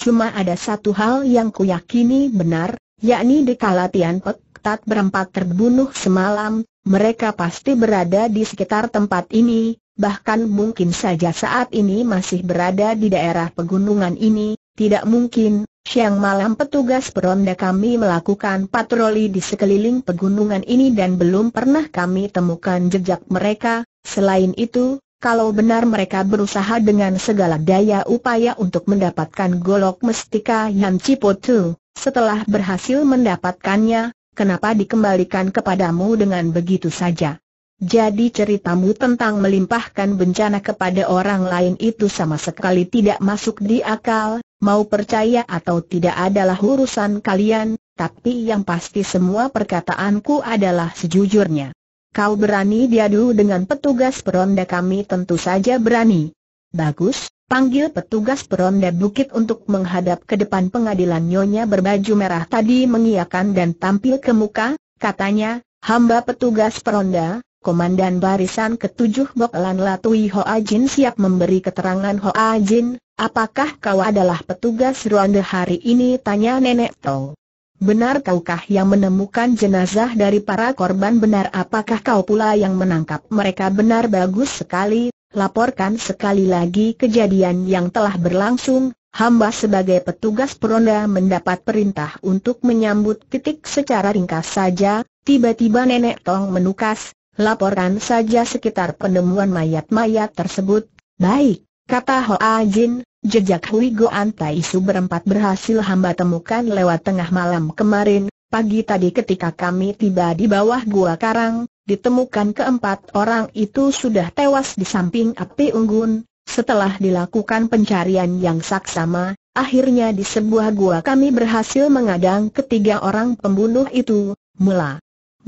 Cuma ada satu hal yang ku yakini benar, yakni di Kalatian Pek berempat terbunuh semalam, mereka pasti berada di sekitar tempat ini, bahkan mungkin saja saat ini masih berada di daerah pegunungan ini, tidak mungkin, siang malam petugas peronda kami melakukan patroli di sekeliling pegunungan ini dan belum pernah kami temukan jejak mereka. Selain itu, kalau benar mereka berusaha dengan segala daya upaya untuk mendapatkan golok mestika Yan Cipotu, setelah berhasil mendapatkannya, kenapa dikembalikan kepadamu dengan begitu saja? Jadi ceritamu tentang melimpahkan bencana kepada orang lain itu sama sekali tidak masuk di akal, mau percaya atau tidak adalah urusan kalian, tapi yang pasti semua perkataanku adalah sejujurnya. Kau berani diadu dengan petugas peronda kami tentu saja berani. Bagus, panggil petugas peronda bukit untuk menghadap ke depan pengadilan Nyonya berbaju merah tadi mengiakan dan tampil ke muka, katanya, hamba petugas peronda, Komandan barisan ketujuh Bok Lan Latui Hoa Jin siap memberi keterangan Hoa Jin, apakah kau adalah petugas ronde hari ini? Tanya Nenek Tong. Benar kaukah yang menemukan jenazah dari para korban benar apakah kau pula yang menangkap mereka benar bagus sekali, laporkan sekali lagi kejadian yang telah berlangsung, hamba sebagai petugas peronda mendapat perintah untuk menyambut titik secara ringkas saja, tiba-tiba Nenek Tong menukas, laporkan saja sekitar penemuan mayat-mayat tersebut. Baik, kata Hoa Jin, jejak Hui Goan Tai berempat berhasil hamba temukan lewat tengah malam kemarin, pagi tadi ketika kami tiba di bawah gua karang, ditemukan keempat orang itu sudah tewas di samping api unggun, setelah dilakukan pencarian yang saksama, akhirnya di sebuah gua kami berhasil mengadang ketiga orang pembunuh itu, mula.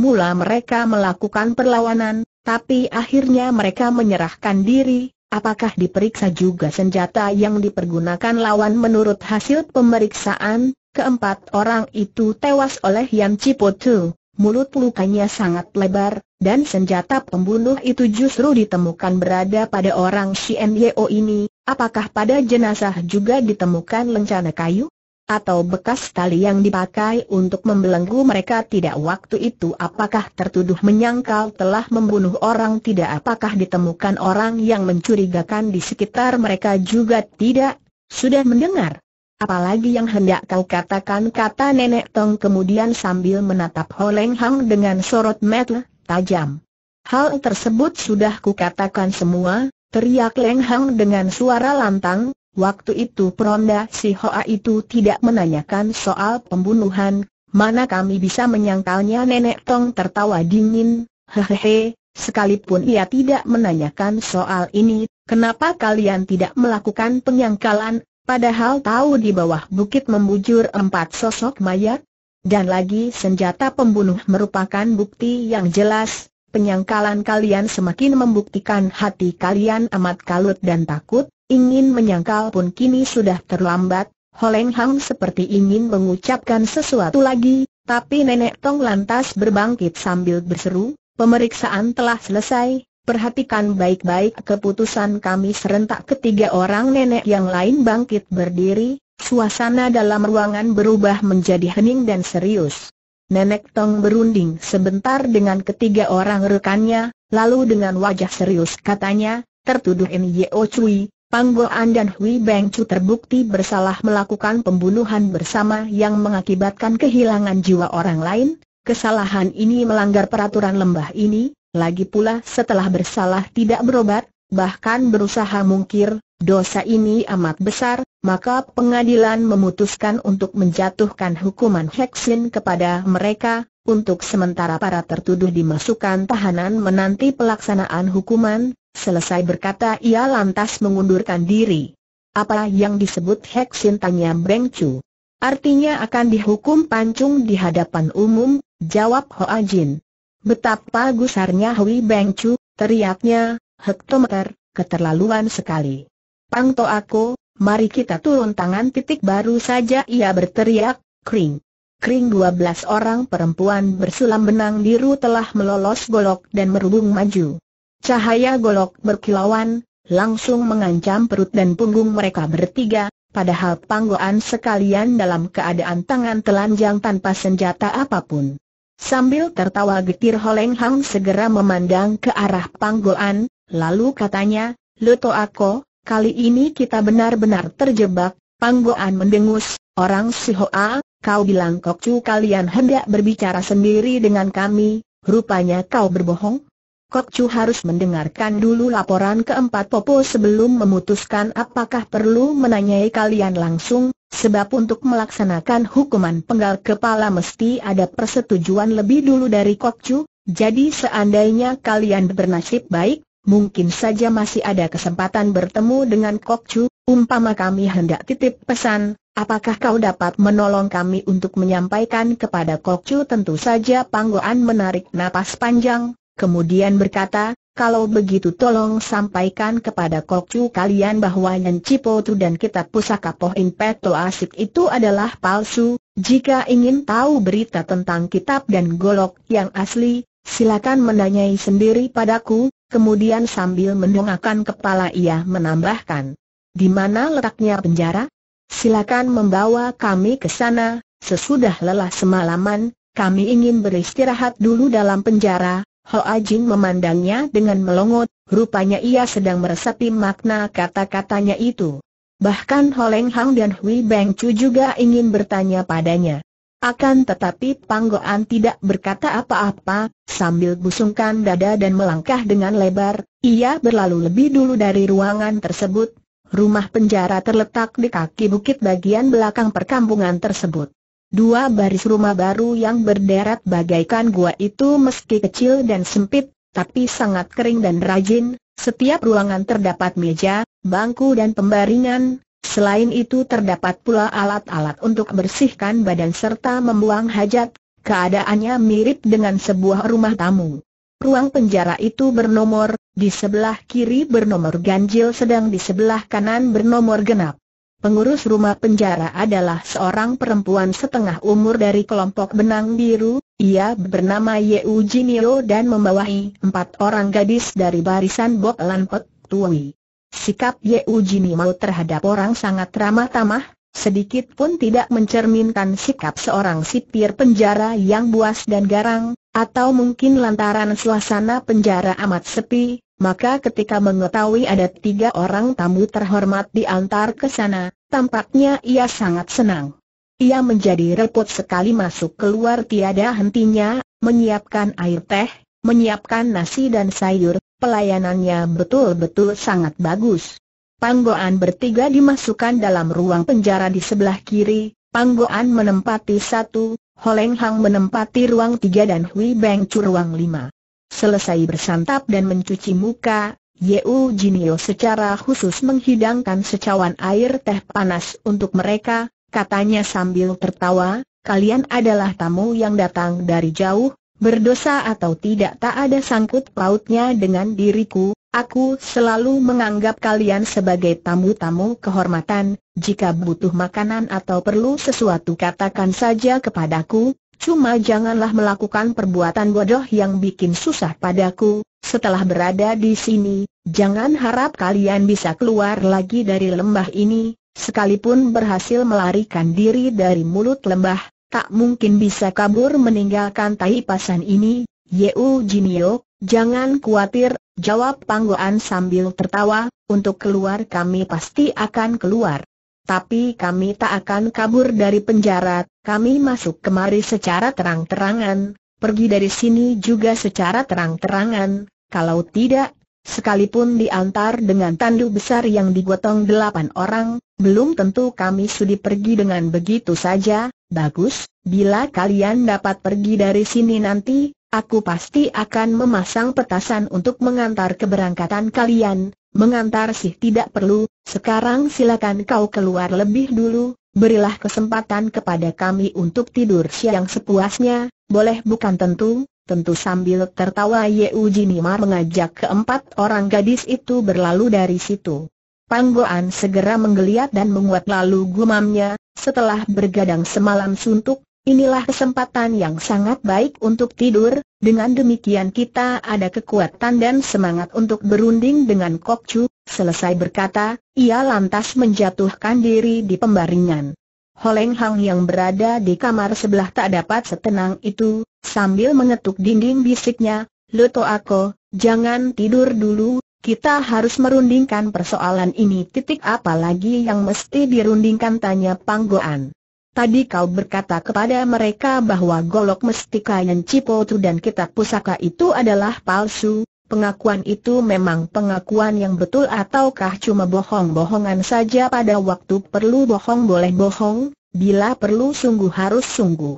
Mula mereka melakukan perlawanan, tapi akhirnya mereka menyerahkan diri, apakah diperiksa juga senjata yang dipergunakan lawan menurut hasil pemeriksaan, keempat orang itu tewas oleh Yan Cipotu, mulut lukanya sangat lebar, dan senjata pembunuh itu justru ditemukan berada pada orang CnYo ini, apakah pada jenazah juga ditemukan lencana kayu? atau bekas tali yang dipakai untuk membelenggu mereka tidak waktu itu apakah tertuduh menyangkal telah membunuh orang tidak apakah ditemukan orang yang mencurigakan di sekitar mereka juga tidak, sudah mendengar. Apalagi yang hendak kau katakan kata Nenek Tong kemudian sambil menatap Holeng Hang dengan sorot mata tajam. Hal tersebut sudah kukatakan semua, teriak Leng Hang dengan suara lantang, Waktu itu peronda si Hoa itu tidak menanyakan soal pembunuhan, mana kami bisa menyangkalnya Nenek Tong tertawa dingin, hehehe, sekalipun ia tidak menanyakan soal ini, kenapa kalian tidak melakukan penyangkalan, padahal tahu di bawah bukit membujur empat sosok mayat? Dan lagi senjata pembunuh merupakan bukti yang jelas, penyangkalan kalian semakin membuktikan hati kalian amat kalut dan takut, ingin menyangkal pun kini sudah terlambat, Holeng Hang seperti ingin mengucapkan sesuatu lagi, tapi Nenek Tong lantas berbangkit sambil berseru, pemeriksaan telah selesai, perhatikan baik-baik keputusan kami serentak ketiga orang nenek yang lain bangkit berdiri, suasana dalam ruangan berubah menjadi hening dan serius. Nenek Tong berunding sebentar dengan ketiga orang rekannya, lalu dengan wajah serius katanya, tertuduh N.Y.O. Cui, Pangboan dan Hui Beng Chu terbukti bersalah melakukan pembunuhan bersama yang mengakibatkan kehilangan jiwa orang lain, kesalahan ini melanggar peraturan lembah ini, lagi pula setelah bersalah tidak berobat, bahkan berusaha mungkir, dosa ini amat besar, maka pengadilan memutuskan untuk menjatuhkan hukuman heksin kepada mereka, untuk sementara para tertuduh dimasukkan tahanan menanti pelaksanaan hukuman, Selesai berkata ia lantas mengundurkan diri. Apa yang disebut Heksin tanya Beng Chu. Artinya akan dihukum pancung di hadapan umum, jawab Hoa Jin. Betapa gusarnya Hui Beng Chu, teriaknya, hektometer, keterlaluan sekali. Pang to aku, mari kita turun tangan titik baru saja ia berteriak, kring. Kering 12 orang perempuan bersulam benang biru telah melolos golok dan merubung maju. Cahaya golok berkilauan, langsung mengancam perut dan punggung mereka bertiga, padahal panggoan sekalian dalam keadaan tangan telanjang tanpa senjata apapun. Sambil tertawa getir Holeng Hang segera memandang ke arah panggoan, lalu katanya, Luto Ako, kali ini kita benar-benar terjebak, panggoan mendengus, orang Sihoa, kau bilang kok cu kalian hendak berbicara sendiri dengan kami, rupanya kau berbohong? Kok Chu harus mendengarkan dulu laporan keempat Popo sebelum memutuskan apakah perlu menanyai kalian langsung, sebab untuk melaksanakan hukuman penggal kepala mesti ada persetujuan lebih dulu dari Kok Chu, jadi seandainya kalian bernasib baik, mungkin saja masih ada kesempatan bertemu dengan Kok Chu, umpama kami hendak titip pesan, Apakah kau dapat menolong kami untuk menyampaikan kepada Kokcu tentu saja Panggoan menarik napas panjang, kemudian berkata, kalau begitu tolong sampaikan kepada kokcu kalian bahwa Yan Cipotu dan kitab pusaka Pohin Peto Asik itu adalah palsu. Jika ingin tahu berita tentang kitab dan golok yang asli, silakan menanyai sendiri padaku. Kemudian sambil mendongakkan kepala ia menambahkan, di mana letaknya penjara? Silakan membawa kami ke sana. Sesudah lelah semalaman, kami ingin beristirahat dulu dalam penjara, Hoa Jin memandangnya dengan melongot, rupanya ia sedang meresapi makna kata-katanya itu. Bahkan Leng Hang dan Hui Beng Chu juga ingin bertanya padanya. Akan tetapi Panggoan tidak berkata apa-apa, sambil busungkan dada dan melangkah dengan lebar, ia berlalu lebih dulu dari ruangan tersebut. Rumah penjara terletak di kaki bukit bagian belakang perkampungan tersebut. Dua baris rumah baru yang berderet bagaikan gua itu meski kecil dan sempit, tapi sangat kering dan rajin, setiap ruangan terdapat meja, bangku dan pembaringan, selain itu terdapat pula alat-alat untuk bersihkan badan serta membuang hajat, keadaannya mirip dengan sebuah rumah tamu. Ruang penjara itu bernomor, di sebelah kiri bernomor ganjil sedang di sebelah kanan bernomor genap. Pengurus rumah penjara adalah seorang perempuan setengah umur dari kelompok benang biru, ia bernama Yeu Jinio dan membawahi empat orang gadis dari barisan Bok Lampet, Tui. Sikap Yeu Jinio terhadap orang sangat ramah tamah, sedikit pun tidak mencerminkan sikap seorang sipir penjara yang buas dan garang, atau mungkin lantaran suasana penjara amat sepi, maka ketika mengetahui ada tiga orang tamu terhormat diantar ke sana, tampaknya ia sangat senang. Ia menjadi repot sekali masuk keluar tiada hentinya, menyiapkan air teh, menyiapkan nasi dan sayur, pelayanannya betul-betul sangat bagus. Panggoan bertiga dimasukkan dalam ruang penjara di sebelah kiri, Panggoan menempati satu, Holenghang menempati ruang tiga dan Hui Beng Chu ruang lima. Selesai bersantap dan mencuci muka, Yeu Jinio secara khusus menghidangkan secawan air teh panas untuk mereka, katanya sambil tertawa, kalian adalah tamu yang datang dari jauh, berdosa atau tidak tak ada sangkut pautnya dengan diriku, aku selalu menganggap kalian sebagai tamu-tamu kehormatan, jika butuh makanan atau perlu sesuatu katakan saja kepadaku, Cuma janganlah melakukan perbuatan bodoh yang bikin susah padaku, setelah berada di sini, jangan harap kalian bisa keluar lagi dari lembah ini, sekalipun berhasil melarikan diri dari mulut lembah, tak mungkin bisa kabur meninggalkan tai pasan ini, Yeu Jinio, jangan khawatir, jawab Panggoan sambil tertawa, untuk keluar kami pasti akan keluar tapi kami tak akan kabur dari penjara, kami masuk kemari secara terang-terangan, pergi dari sini juga secara terang-terangan, kalau tidak, sekalipun diantar dengan tandu besar yang digotong delapan orang, belum tentu kami sudi pergi dengan begitu saja, bagus, bila kalian dapat pergi dari sini nanti, aku pasti akan memasang petasan untuk mengantar keberangkatan kalian, Mengantar sih tidak perlu, sekarang silakan kau keluar lebih dulu, berilah kesempatan kepada kami untuk tidur siang sepuasnya, boleh bukan tentu? Tentu sambil tertawa Uji Jinimar mengajak keempat orang gadis itu berlalu dari situ. Panggoan segera menggeliat dan menguat lalu gumamnya, setelah bergadang semalam suntuk, Inilah kesempatan yang sangat baik untuk tidur, dengan demikian kita ada kekuatan dan semangat untuk berunding dengan Chu, selesai berkata, ia lantas menjatuhkan diri di pembaringan. Holeng Hang yang berada di kamar sebelah tak dapat setenang itu, sambil mengetuk dinding bisiknya, Luto Ako, jangan tidur dulu, kita harus merundingkan persoalan ini titik apa lagi yang mesti dirundingkan tanya Panggoan. Tadi kau berkata kepada mereka bahwa golok mestika yang cipotu dan kitab pusaka itu adalah palsu, pengakuan itu memang pengakuan yang betul ataukah cuma bohong-bohongan saja pada waktu perlu bohong boleh bohong, bila perlu sungguh harus sungguh.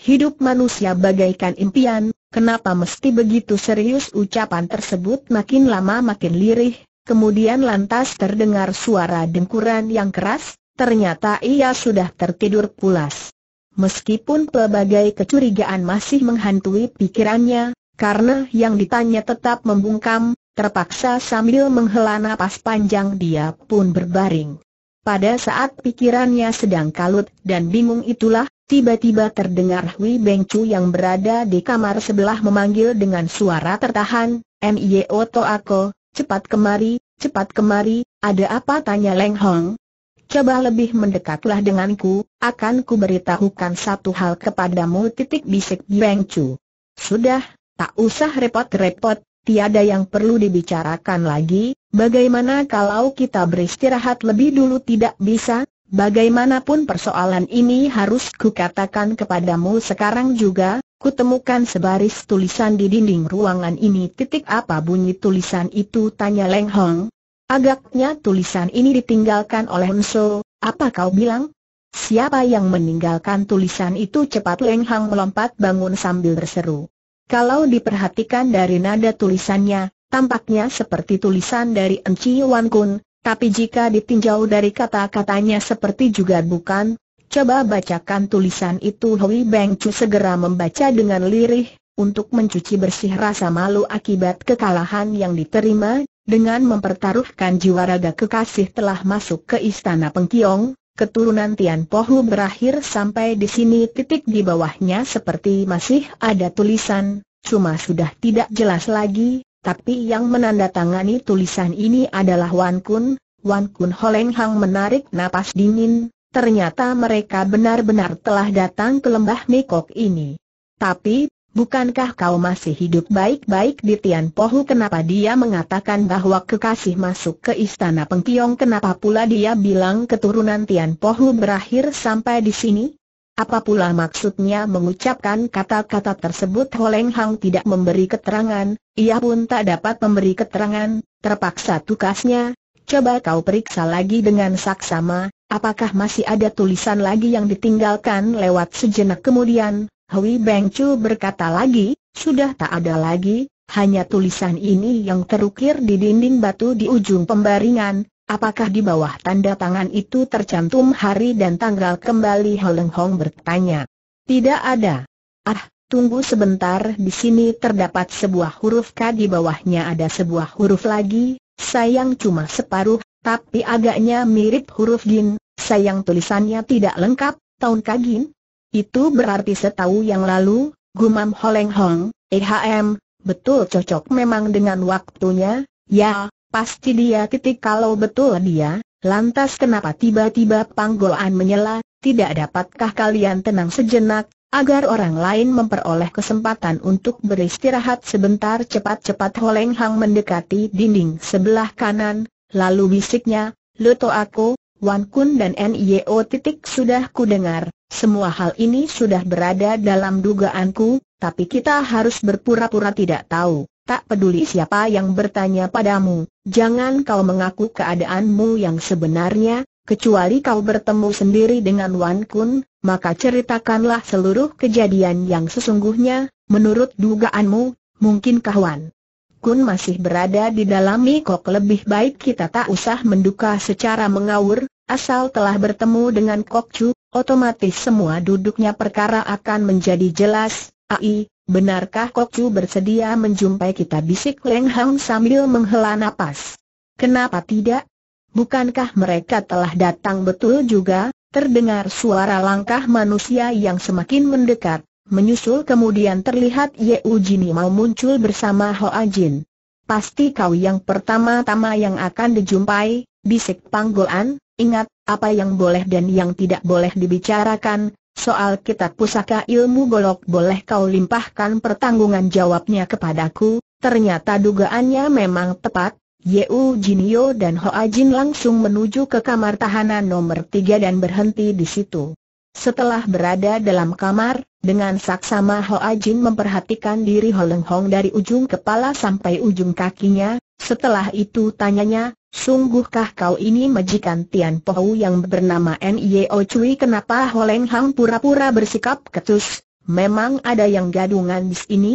Hidup manusia bagaikan impian, kenapa mesti begitu serius ucapan tersebut makin lama makin lirih, kemudian lantas terdengar suara dengkuran yang keras, ternyata ia sudah tertidur pulas. Meskipun pelbagai kecurigaan masih menghantui pikirannya, karena yang ditanya tetap membungkam, terpaksa sambil menghela napas panjang dia pun berbaring. Pada saat pikirannya sedang kalut dan bingung itulah, tiba-tiba terdengar Hui Beng Chu yang berada di kamar sebelah memanggil dengan suara tertahan, M.I.O. Toako, cepat kemari, cepat kemari, ada apa tanya Leng Hong? coba lebih mendekatlah denganku, akan ku beritahukan satu hal kepadamu titik bisik Beng Chu. Sudah, tak usah repot-repot, tiada yang perlu dibicarakan lagi, bagaimana kalau kita beristirahat lebih dulu tidak bisa? Bagaimanapun persoalan ini harus kukatakan kepadamu sekarang juga, kutemukan sebaris tulisan di dinding ruangan ini titik apa bunyi tulisan itu tanya Leng Hong, Agaknya tulisan ini ditinggalkan oleh Enso, apa kau bilang? Siapa yang meninggalkan tulisan itu cepat Leng Hang melompat bangun sambil berseru. Kalau diperhatikan dari nada tulisannya, tampaknya seperti tulisan dari Enci Wan Kun, tapi jika ditinjau dari kata-katanya seperti juga bukan, coba bacakan tulisan itu Hui Beng Chu segera membaca dengan lirih, untuk mencuci bersih rasa malu akibat kekalahan yang diterima, dengan mempertaruhkan jiwa raga kekasih telah masuk ke istana Pengkiong, keturunan Tian Pohu berakhir sampai di sini titik di bawahnya seperti masih ada tulisan, cuma sudah tidak jelas lagi, tapi yang menandatangani tulisan ini adalah Wan Kun, Wan Kun Holeng Hang menarik napas dingin, ternyata mereka benar-benar telah datang ke lembah Mekok ini. Tapi, Bukankah kau masih hidup baik-baik di Tian Pohu kenapa dia mengatakan bahwa kekasih masuk ke istana Pengkiong kenapa pula dia bilang keturunan Tian Pohu berakhir sampai di sini? Apa pula maksudnya mengucapkan kata-kata tersebut Holeng Hang tidak memberi keterangan, ia pun tak dapat memberi keterangan, terpaksa tukasnya, coba kau periksa lagi dengan saksama, apakah masih ada tulisan lagi yang ditinggalkan lewat sejenak kemudian, Hui Beng Chu berkata lagi, sudah tak ada lagi, hanya tulisan ini yang terukir di dinding batu di ujung pembaringan, apakah di bawah tanda tangan itu tercantum hari dan tanggal kembali Holeng Hong bertanya. Tidak ada. Ah, tunggu sebentar di sini terdapat sebuah huruf K di bawahnya ada sebuah huruf lagi, sayang cuma separuh, tapi agaknya mirip huruf Gin, sayang tulisannya tidak lengkap, tahun Kagin, itu berarti setahu yang lalu, gumam Holeng Hong, EHM, betul cocok memang dengan waktunya, ya, pasti dia titik kalau betul dia, lantas kenapa tiba-tiba panggolan menyela, tidak dapatkah kalian tenang sejenak, agar orang lain memperoleh kesempatan untuk beristirahat sebentar cepat-cepat Holeng Hong mendekati dinding sebelah kanan, lalu bisiknya, Luto aku, Wan Kun dan NIO titik sudah ku dengar, semua hal ini sudah berada dalam dugaanku, tapi kita harus berpura-pura tidak tahu. Tak peduli siapa yang bertanya padamu, jangan kau mengaku keadaanmu yang sebenarnya, kecuali kau bertemu sendiri dengan Wan Kun, maka ceritakanlah seluruh kejadian yang sesungguhnya, menurut dugaanmu, mungkin kawan. Kun masih berada di dalam Mikok lebih baik kita tak usah menduka secara mengawur, asal telah bertemu dengan Kok Chu, otomatis semua duduknya perkara akan menjadi jelas, ai, benarkah Kok Chu bersedia menjumpai kita bisik Leng Hang sambil menghela napas. Kenapa tidak? Bukankah mereka telah datang betul juga? Terdengar suara langkah manusia yang semakin mendekat, Menyusul kemudian terlihat Ye Ujini mau muncul bersama Hoa Jin. Pasti kau yang pertama-tama yang akan dijumpai, bisik panggolan, ingat, apa yang boleh dan yang tidak boleh dibicarakan, soal kitab pusaka ilmu golok boleh kau limpahkan pertanggungan jawabnya kepadaku, ternyata dugaannya memang tepat, Yeu Jinio dan Hoa Jin langsung menuju ke kamar tahanan nomor tiga dan berhenti di situ. Setelah berada dalam kamar, dengan saksama Hoa Jin memperhatikan diri Ho Leng Hong dari ujung kepala sampai ujung kakinya, setelah itu tanyanya, sungguhkah kau ini majikan Tian Pohu yang bernama N.I.O. Cui kenapa Ho Leng Hong pura-pura bersikap ketus, memang ada yang gadungan di sini?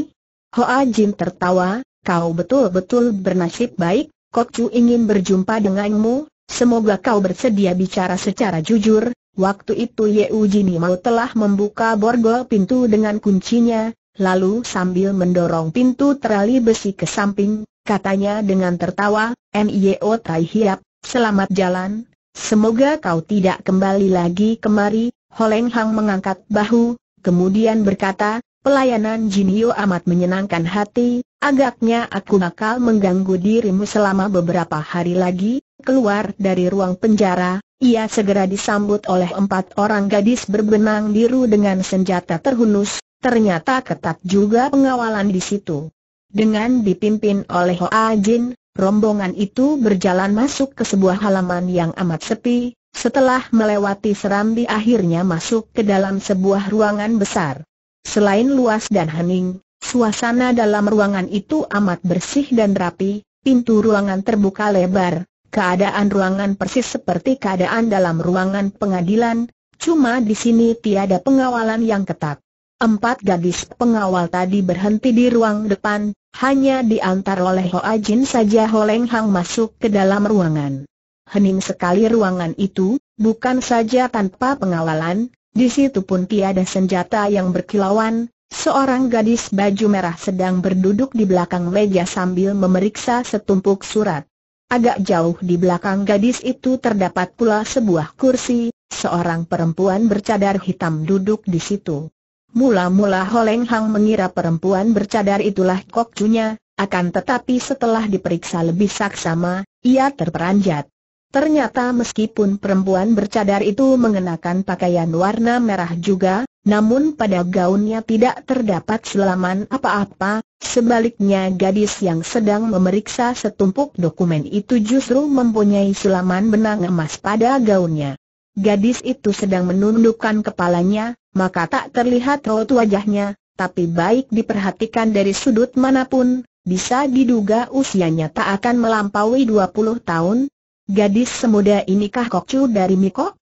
Hoa Jin tertawa, kau betul-betul bernasib baik, Kok Cui ingin berjumpa denganmu, semoga kau bersedia bicara secara jujur, Waktu itu Ye Jini mau telah membuka borgol pintu dengan kuncinya, lalu sambil mendorong pintu terali besi ke samping, katanya dengan tertawa, Nio Tai Hiap, selamat jalan, semoga kau tidak kembali lagi kemari, Holeng Hang mengangkat bahu, kemudian berkata, pelayanan Jinio amat menyenangkan hati, agaknya aku nakal mengganggu dirimu selama beberapa hari lagi, Keluar dari ruang penjara, ia segera disambut oleh empat orang gadis berbenang biru dengan senjata terhunus, ternyata ketat juga pengawalan di situ. Dengan dipimpin oleh Hoa Jin, rombongan itu berjalan masuk ke sebuah halaman yang amat sepi, setelah melewati serambi akhirnya masuk ke dalam sebuah ruangan besar. Selain luas dan hening, suasana dalam ruangan itu amat bersih dan rapi, pintu ruangan terbuka lebar, keadaan ruangan persis seperti keadaan dalam ruangan pengadilan, cuma di sini tiada pengawalan yang ketat. Empat gadis pengawal tadi berhenti di ruang depan, hanya diantar oleh Hoa Jin saja Ho Leng Hang masuk ke dalam ruangan. Hening sekali ruangan itu, bukan saja tanpa pengawalan, di situ pun tiada senjata yang berkilauan, Seorang gadis baju merah sedang berduduk di belakang meja sambil memeriksa setumpuk surat. Agak jauh di belakang gadis itu terdapat pula sebuah kursi, seorang perempuan bercadar hitam duduk di situ. Mula-mula Holeng Hang mengira perempuan bercadar itulah Kok akan tetapi setelah diperiksa lebih saksama, ia terperanjat. Ternyata meskipun perempuan bercadar itu mengenakan pakaian warna merah juga, namun pada gaunnya tidak terdapat selaman apa-apa, sebaliknya gadis yang sedang memeriksa setumpuk dokumen itu justru mempunyai selaman benang emas pada gaunnya. Gadis itu sedang menundukkan kepalanya, maka tak terlihat raut wajahnya, tapi baik diperhatikan dari sudut manapun, bisa diduga usianya tak akan melampaui 20 tahun, Gadis semuda inikah Kokcu dari Miko?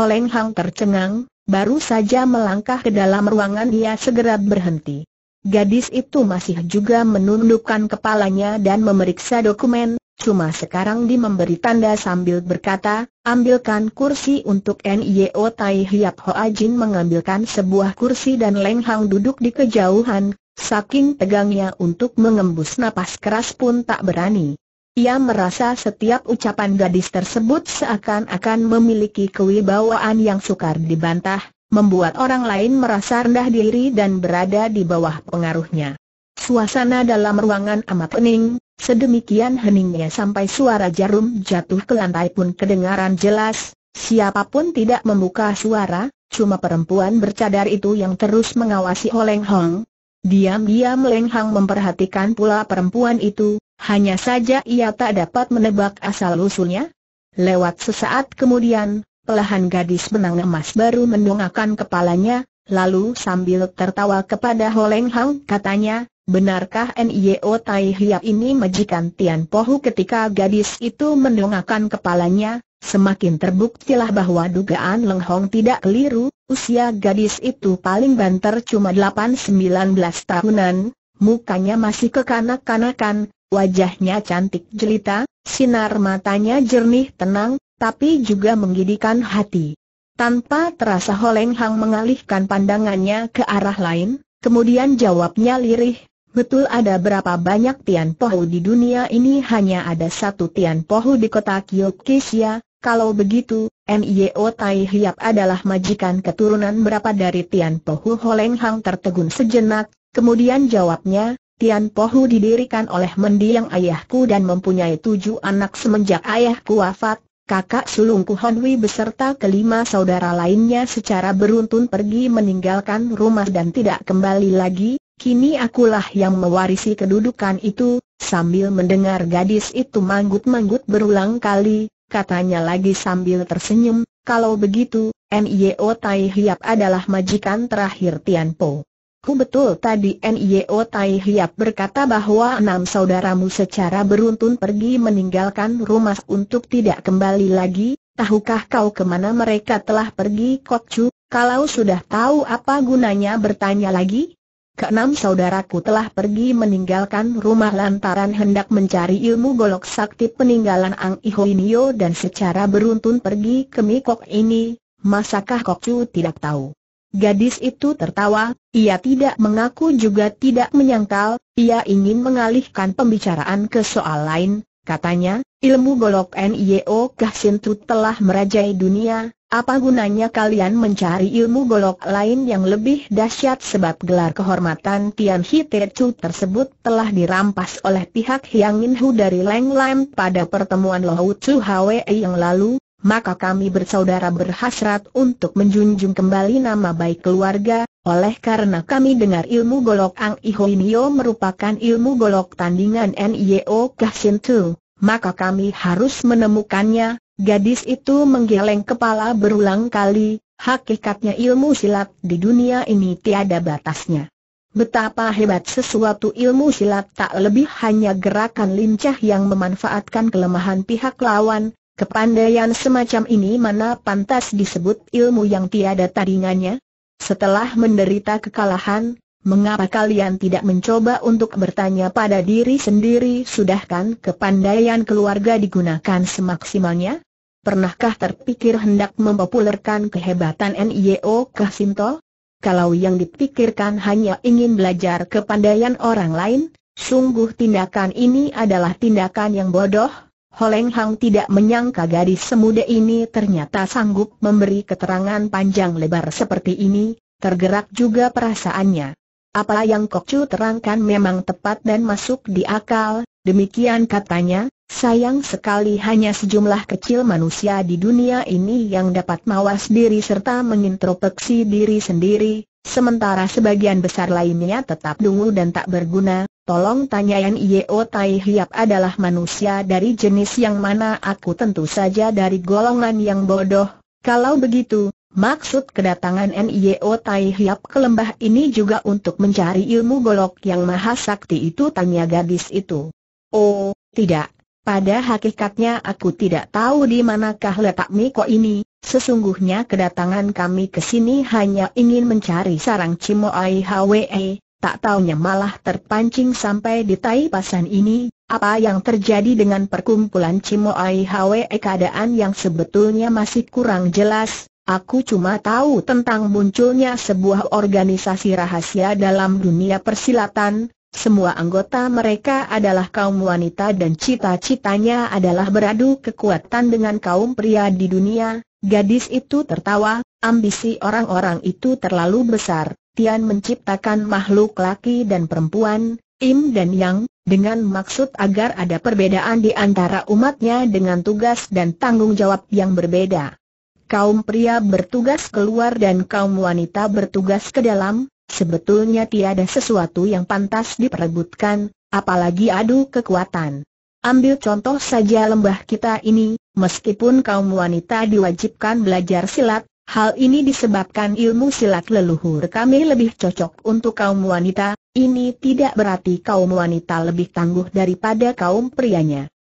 Holeng Hang tercengang, baru saja melangkah ke dalam ruangan ia segera berhenti. Gadis itu masih juga menundukkan kepalanya dan memeriksa dokumen, cuma sekarang di memberi tanda sambil berkata, ambilkan kursi untuk NIO Tai Hiap Hoa Jin mengambilkan sebuah kursi dan Leng Hang duduk di kejauhan, saking tegangnya untuk mengembus napas keras pun tak berani. Ia merasa setiap ucapan gadis tersebut seakan-akan memiliki kewibawaan yang sukar dibantah, membuat orang lain merasa rendah diri dan berada di bawah pengaruhnya. Suasana dalam ruangan amat hening, sedemikian heningnya sampai suara jarum jatuh ke lantai pun kedengaran jelas, siapapun tidak membuka suara, cuma perempuan bercadar itu yang terus mengawasi Oleng Hong. Diam-diam Leng Hang memperhatikan pula perempuan itu, hanya saja ia tak dapat menebak asal-usulnya. Lewat sesaat kemudian, pelahan gadis benang emas baru mendongakkan kepalanya, lalu sambil tertawa kepada Holeng Hang katanya, benarkah Nio Tai Hiap ini majikan Tian Pohu ketika gadis itu mendongakkan kepalanya, semakin terbuktilah bahwa dugaan Leng Hong tidak keliru, usia gadis itu paling banter cuma 8-19 tahunan, mukanya masih kekanak-kanakan, Wajahnya cantik jelita, sinar matanya jernih tenang, tapi juga menggidikan hati. Tanpa terasa Holeng Hang mengalihkan pandangannya ke arah lain, kemudian jawabnya lirih, betul ada berapa banyak Tian Pohu di dunia ini hanya ada satu Tian Pohu di kota Kyokisia, kalau begitu, Mio Tai Hiap adalah majikan keturunan berapa dari Tian Pohu Holeng Hang tertegun sejenak, kemudian jawabnya, Tian Pohu didirikan oleh mendiang ayahku dan mempunyai tujuh anak semenjak ayahku wafat, kakak sulungku Honwi beserta kelima saudara lainnya secara beruntun pergi meninggalkan rumah dan tidak kembali lagi, kini akulah yang mewarisi kedudukan itu, sambil mendengar gadis itu manggut-manggut berulang kali, katanya lagi sambil tersenyum, kalau begitu, NIO Tai Hiap adalah majikan terakhir Tian Pohu. Ku betul tadi NIO Tai Hiap berkata bahwa enam saudaramu secara beruntun pergi meninggalkan rumah untuk tidak kembali lagi, tahukah kau kemana mereka telah pergi Kok Chu, Kalau sudah tahu apa gunanya bertanya lagi? Keenam saudaraku telah pergi meninggalkan rumah lantaran hendak mencari ilmu golok sakti peninggalan Ang Iho Ihoinio dan secara beruntun pergi ke Mikok ini, masakah Kok Chu tidak tahu? Gadis itu tertawa, ia tidak mengaku juga tidak menyangkal, ia ingin mengalihkan pembicaraan ke soal lain, katanya, ilmu golok Nio Kahsintu telah merajai dunia, apa gunanya kalian mencari ilmu golok lain yang lebih dahsyat sebab gelar kehormatan Tian Hitechu tersebut telah dirampas oleh pihak Hyang Minhu dari Leng Lam pada pertemuan Lohu Chu Hwe yang lalu, maka kami bersaudara berhasrat untuk menjunjung kembali nama baik keluarga, oleh karena kami dengar ilmu golok Ang Ihoinio merupakan ilmu golok tandingan NIO Kahsin Tu, maka kami harus menemukannya, gadis itu menggeleng kepala berulang kali, hakikatnya ilmu silat di dunia ini tiada batasnya. Betapa hebat sesuatu ilmu silat tak lebih hanya gerakan lincah yang memanfaatkan kelemahan pihak lawan, Kepandaian semacam ini mana pantas disebut ilmu yang tiada tandingannya? Setelah menderita kekalahan, mengapa kalian tidak mencoba untuk bertanya pada diri sendiri sudahkan kepandaian keluarga digunakan semaksimalnya? Pernahkah terpikir hendak mempopulerkan kehebatan NIO Kasinto? Kalau yang dipikirkan hanya ingin belajar kepandaian orang lain, sungguh tindakan ini adalah tindakan yang bodoh, Holeng Hang tidak menyangka gadis semuda ini ternyata sanggup memberi keterangan panjang lebar seperti ini, tergerak juga perasaannya. Apa yang Kokcu terangkan memang tepat dan masuk di akal, demikian katanya, sayang sekali hanya sejumlah kecil manusia di dunia ini yang dapat mawas diri serta mengintrospeksi diri sendiri, Sementara sebagian besar lainnya tetap dungu dan tak berguna, tolong tanyain Yeo Tai Hiap adalah manusia dari jenis yang mana aku tentu saja dari golongan yang bodoh. Kalau begitu, maksud kedatangan Yeo Tai Hiap ke lembah ini juga untuk mencari ilmu golok yang maha sakti itu tanya gadis itu. Oh, tidak, pada hakikatnya aku tidak tahu di manakah letak Miko ini, sesungguhnya kedatangan kami ke sini hanya ingin mencari sarang Cimoai Hwe, tak taunya malah terpancing sampai di tai pasan ini, apa yang terjadi dengan perkumpulan Cimoai Hwe keadaan yang sebetulnya masih kurang jelas, Aku cuma tahu tentang munculnya sebuah organisasi rahasia dalam dunia persilatan, semua anggota mereka adalah kaum wanita dan cita-citanya adalah beradu kekuatan dengan kaum pria di dunia. Gadis itu tertawa, ambisi orang-orang itu terlalu besar. Tian menciptakan makhluk laki dan perempuan, Im dan Yang, dengan maksud agar ada perbedaan di antara umatnya dengan tugas dan tanggung jawab yang berbeda. Kaum pria bertugas keluar dan kaum wanita bertugas ke dalam, Sebetulnya tiada sesuatu yang pantas diperebutkan, apalagi adu kekuatan. Ambil contoh saja lembah kita ini, meskipun kaum wanita diwajibkan belajar silat, hal ini disebabkan ilmu silat leluhur kami lebih cocok untuk kaum wanita, ini tidak berarti kaum wanita lebih tangguh daripada kaum prianya.